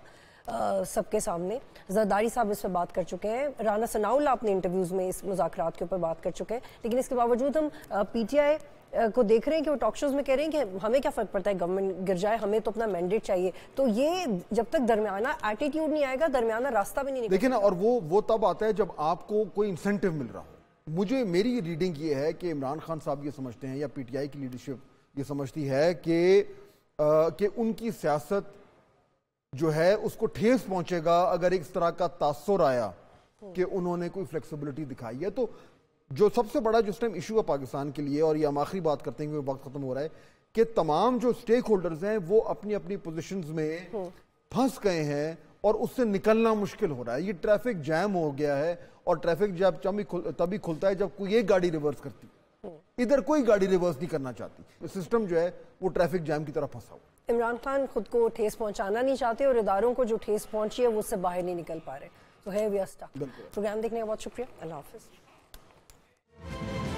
सबके सामने जरदारी साहब इस पर बात कर चुके हैं राना सनाउल्ला अपने इंटरव्यूज़ में इस मुजाकर के ऊपर बात कर चुके हैं लेकिन इसके बावजूद हम पी टी आई को देख रहे हैं कि वो टॉक शोज में कह रहे हैं कि हमें क्या फ़र्क पड़ता है गवर्नमेंट गिर जाए हमें तो अपना मैंडेट चाहिए तो ये जब तक दरमियाना एटीट्यूड नहीं आएगा दरमियाना रास्ता भी नहीं देखिए ना और वो वो तब आता है जब आपको कोई इंसेंटिव मिल रहा हो मुझे मेरी रीडिंग ये है कि इमरान खान साहब ये समझते हैं या पीटीआई की लीडरशिप ये समझती है कि कि उनकी सियासत जो है उसको ठेस पहुंचेगा अगर इस तरह का तासर आया कि उन्होंने कोई फ्लेक्सिबिलिटी दिखाई है तो जो सबसे बड़ा जिस टाइम इशू है पाकिस्तान के लिए और ये हम आखिरी बात करते हैं क्योंकि वक्त ख़त्म हो रहा है कि तमाम जो स्टेक होल्डर्स हैं वो अपनी अपनी पोजिशन में हम्म। फंस गए हैं और उससे निकलना मुश्किल हो रहा है ये ट्रैफिक जैम हो गया है और ट्रैफिक जैम तभी खुलता है जब कोई एक गाड़ी रिवर्स करती हम्म। इधर कोई गाड़ी रिवर्स नहीं करना चाहती सिस्टम जो है वो ट्रैफिक जैम की तरफ फंसा हुआ इमरान खान खुद को ठेस पहुंचाना नहीं चाहते और इदारों को जो ठेस पहुंची है वो उससे बाहर नहीं निकल पा रहे तो है वी प्रोग्राम देखने का बहुत शुक्रिया अल्लाह हाफिज़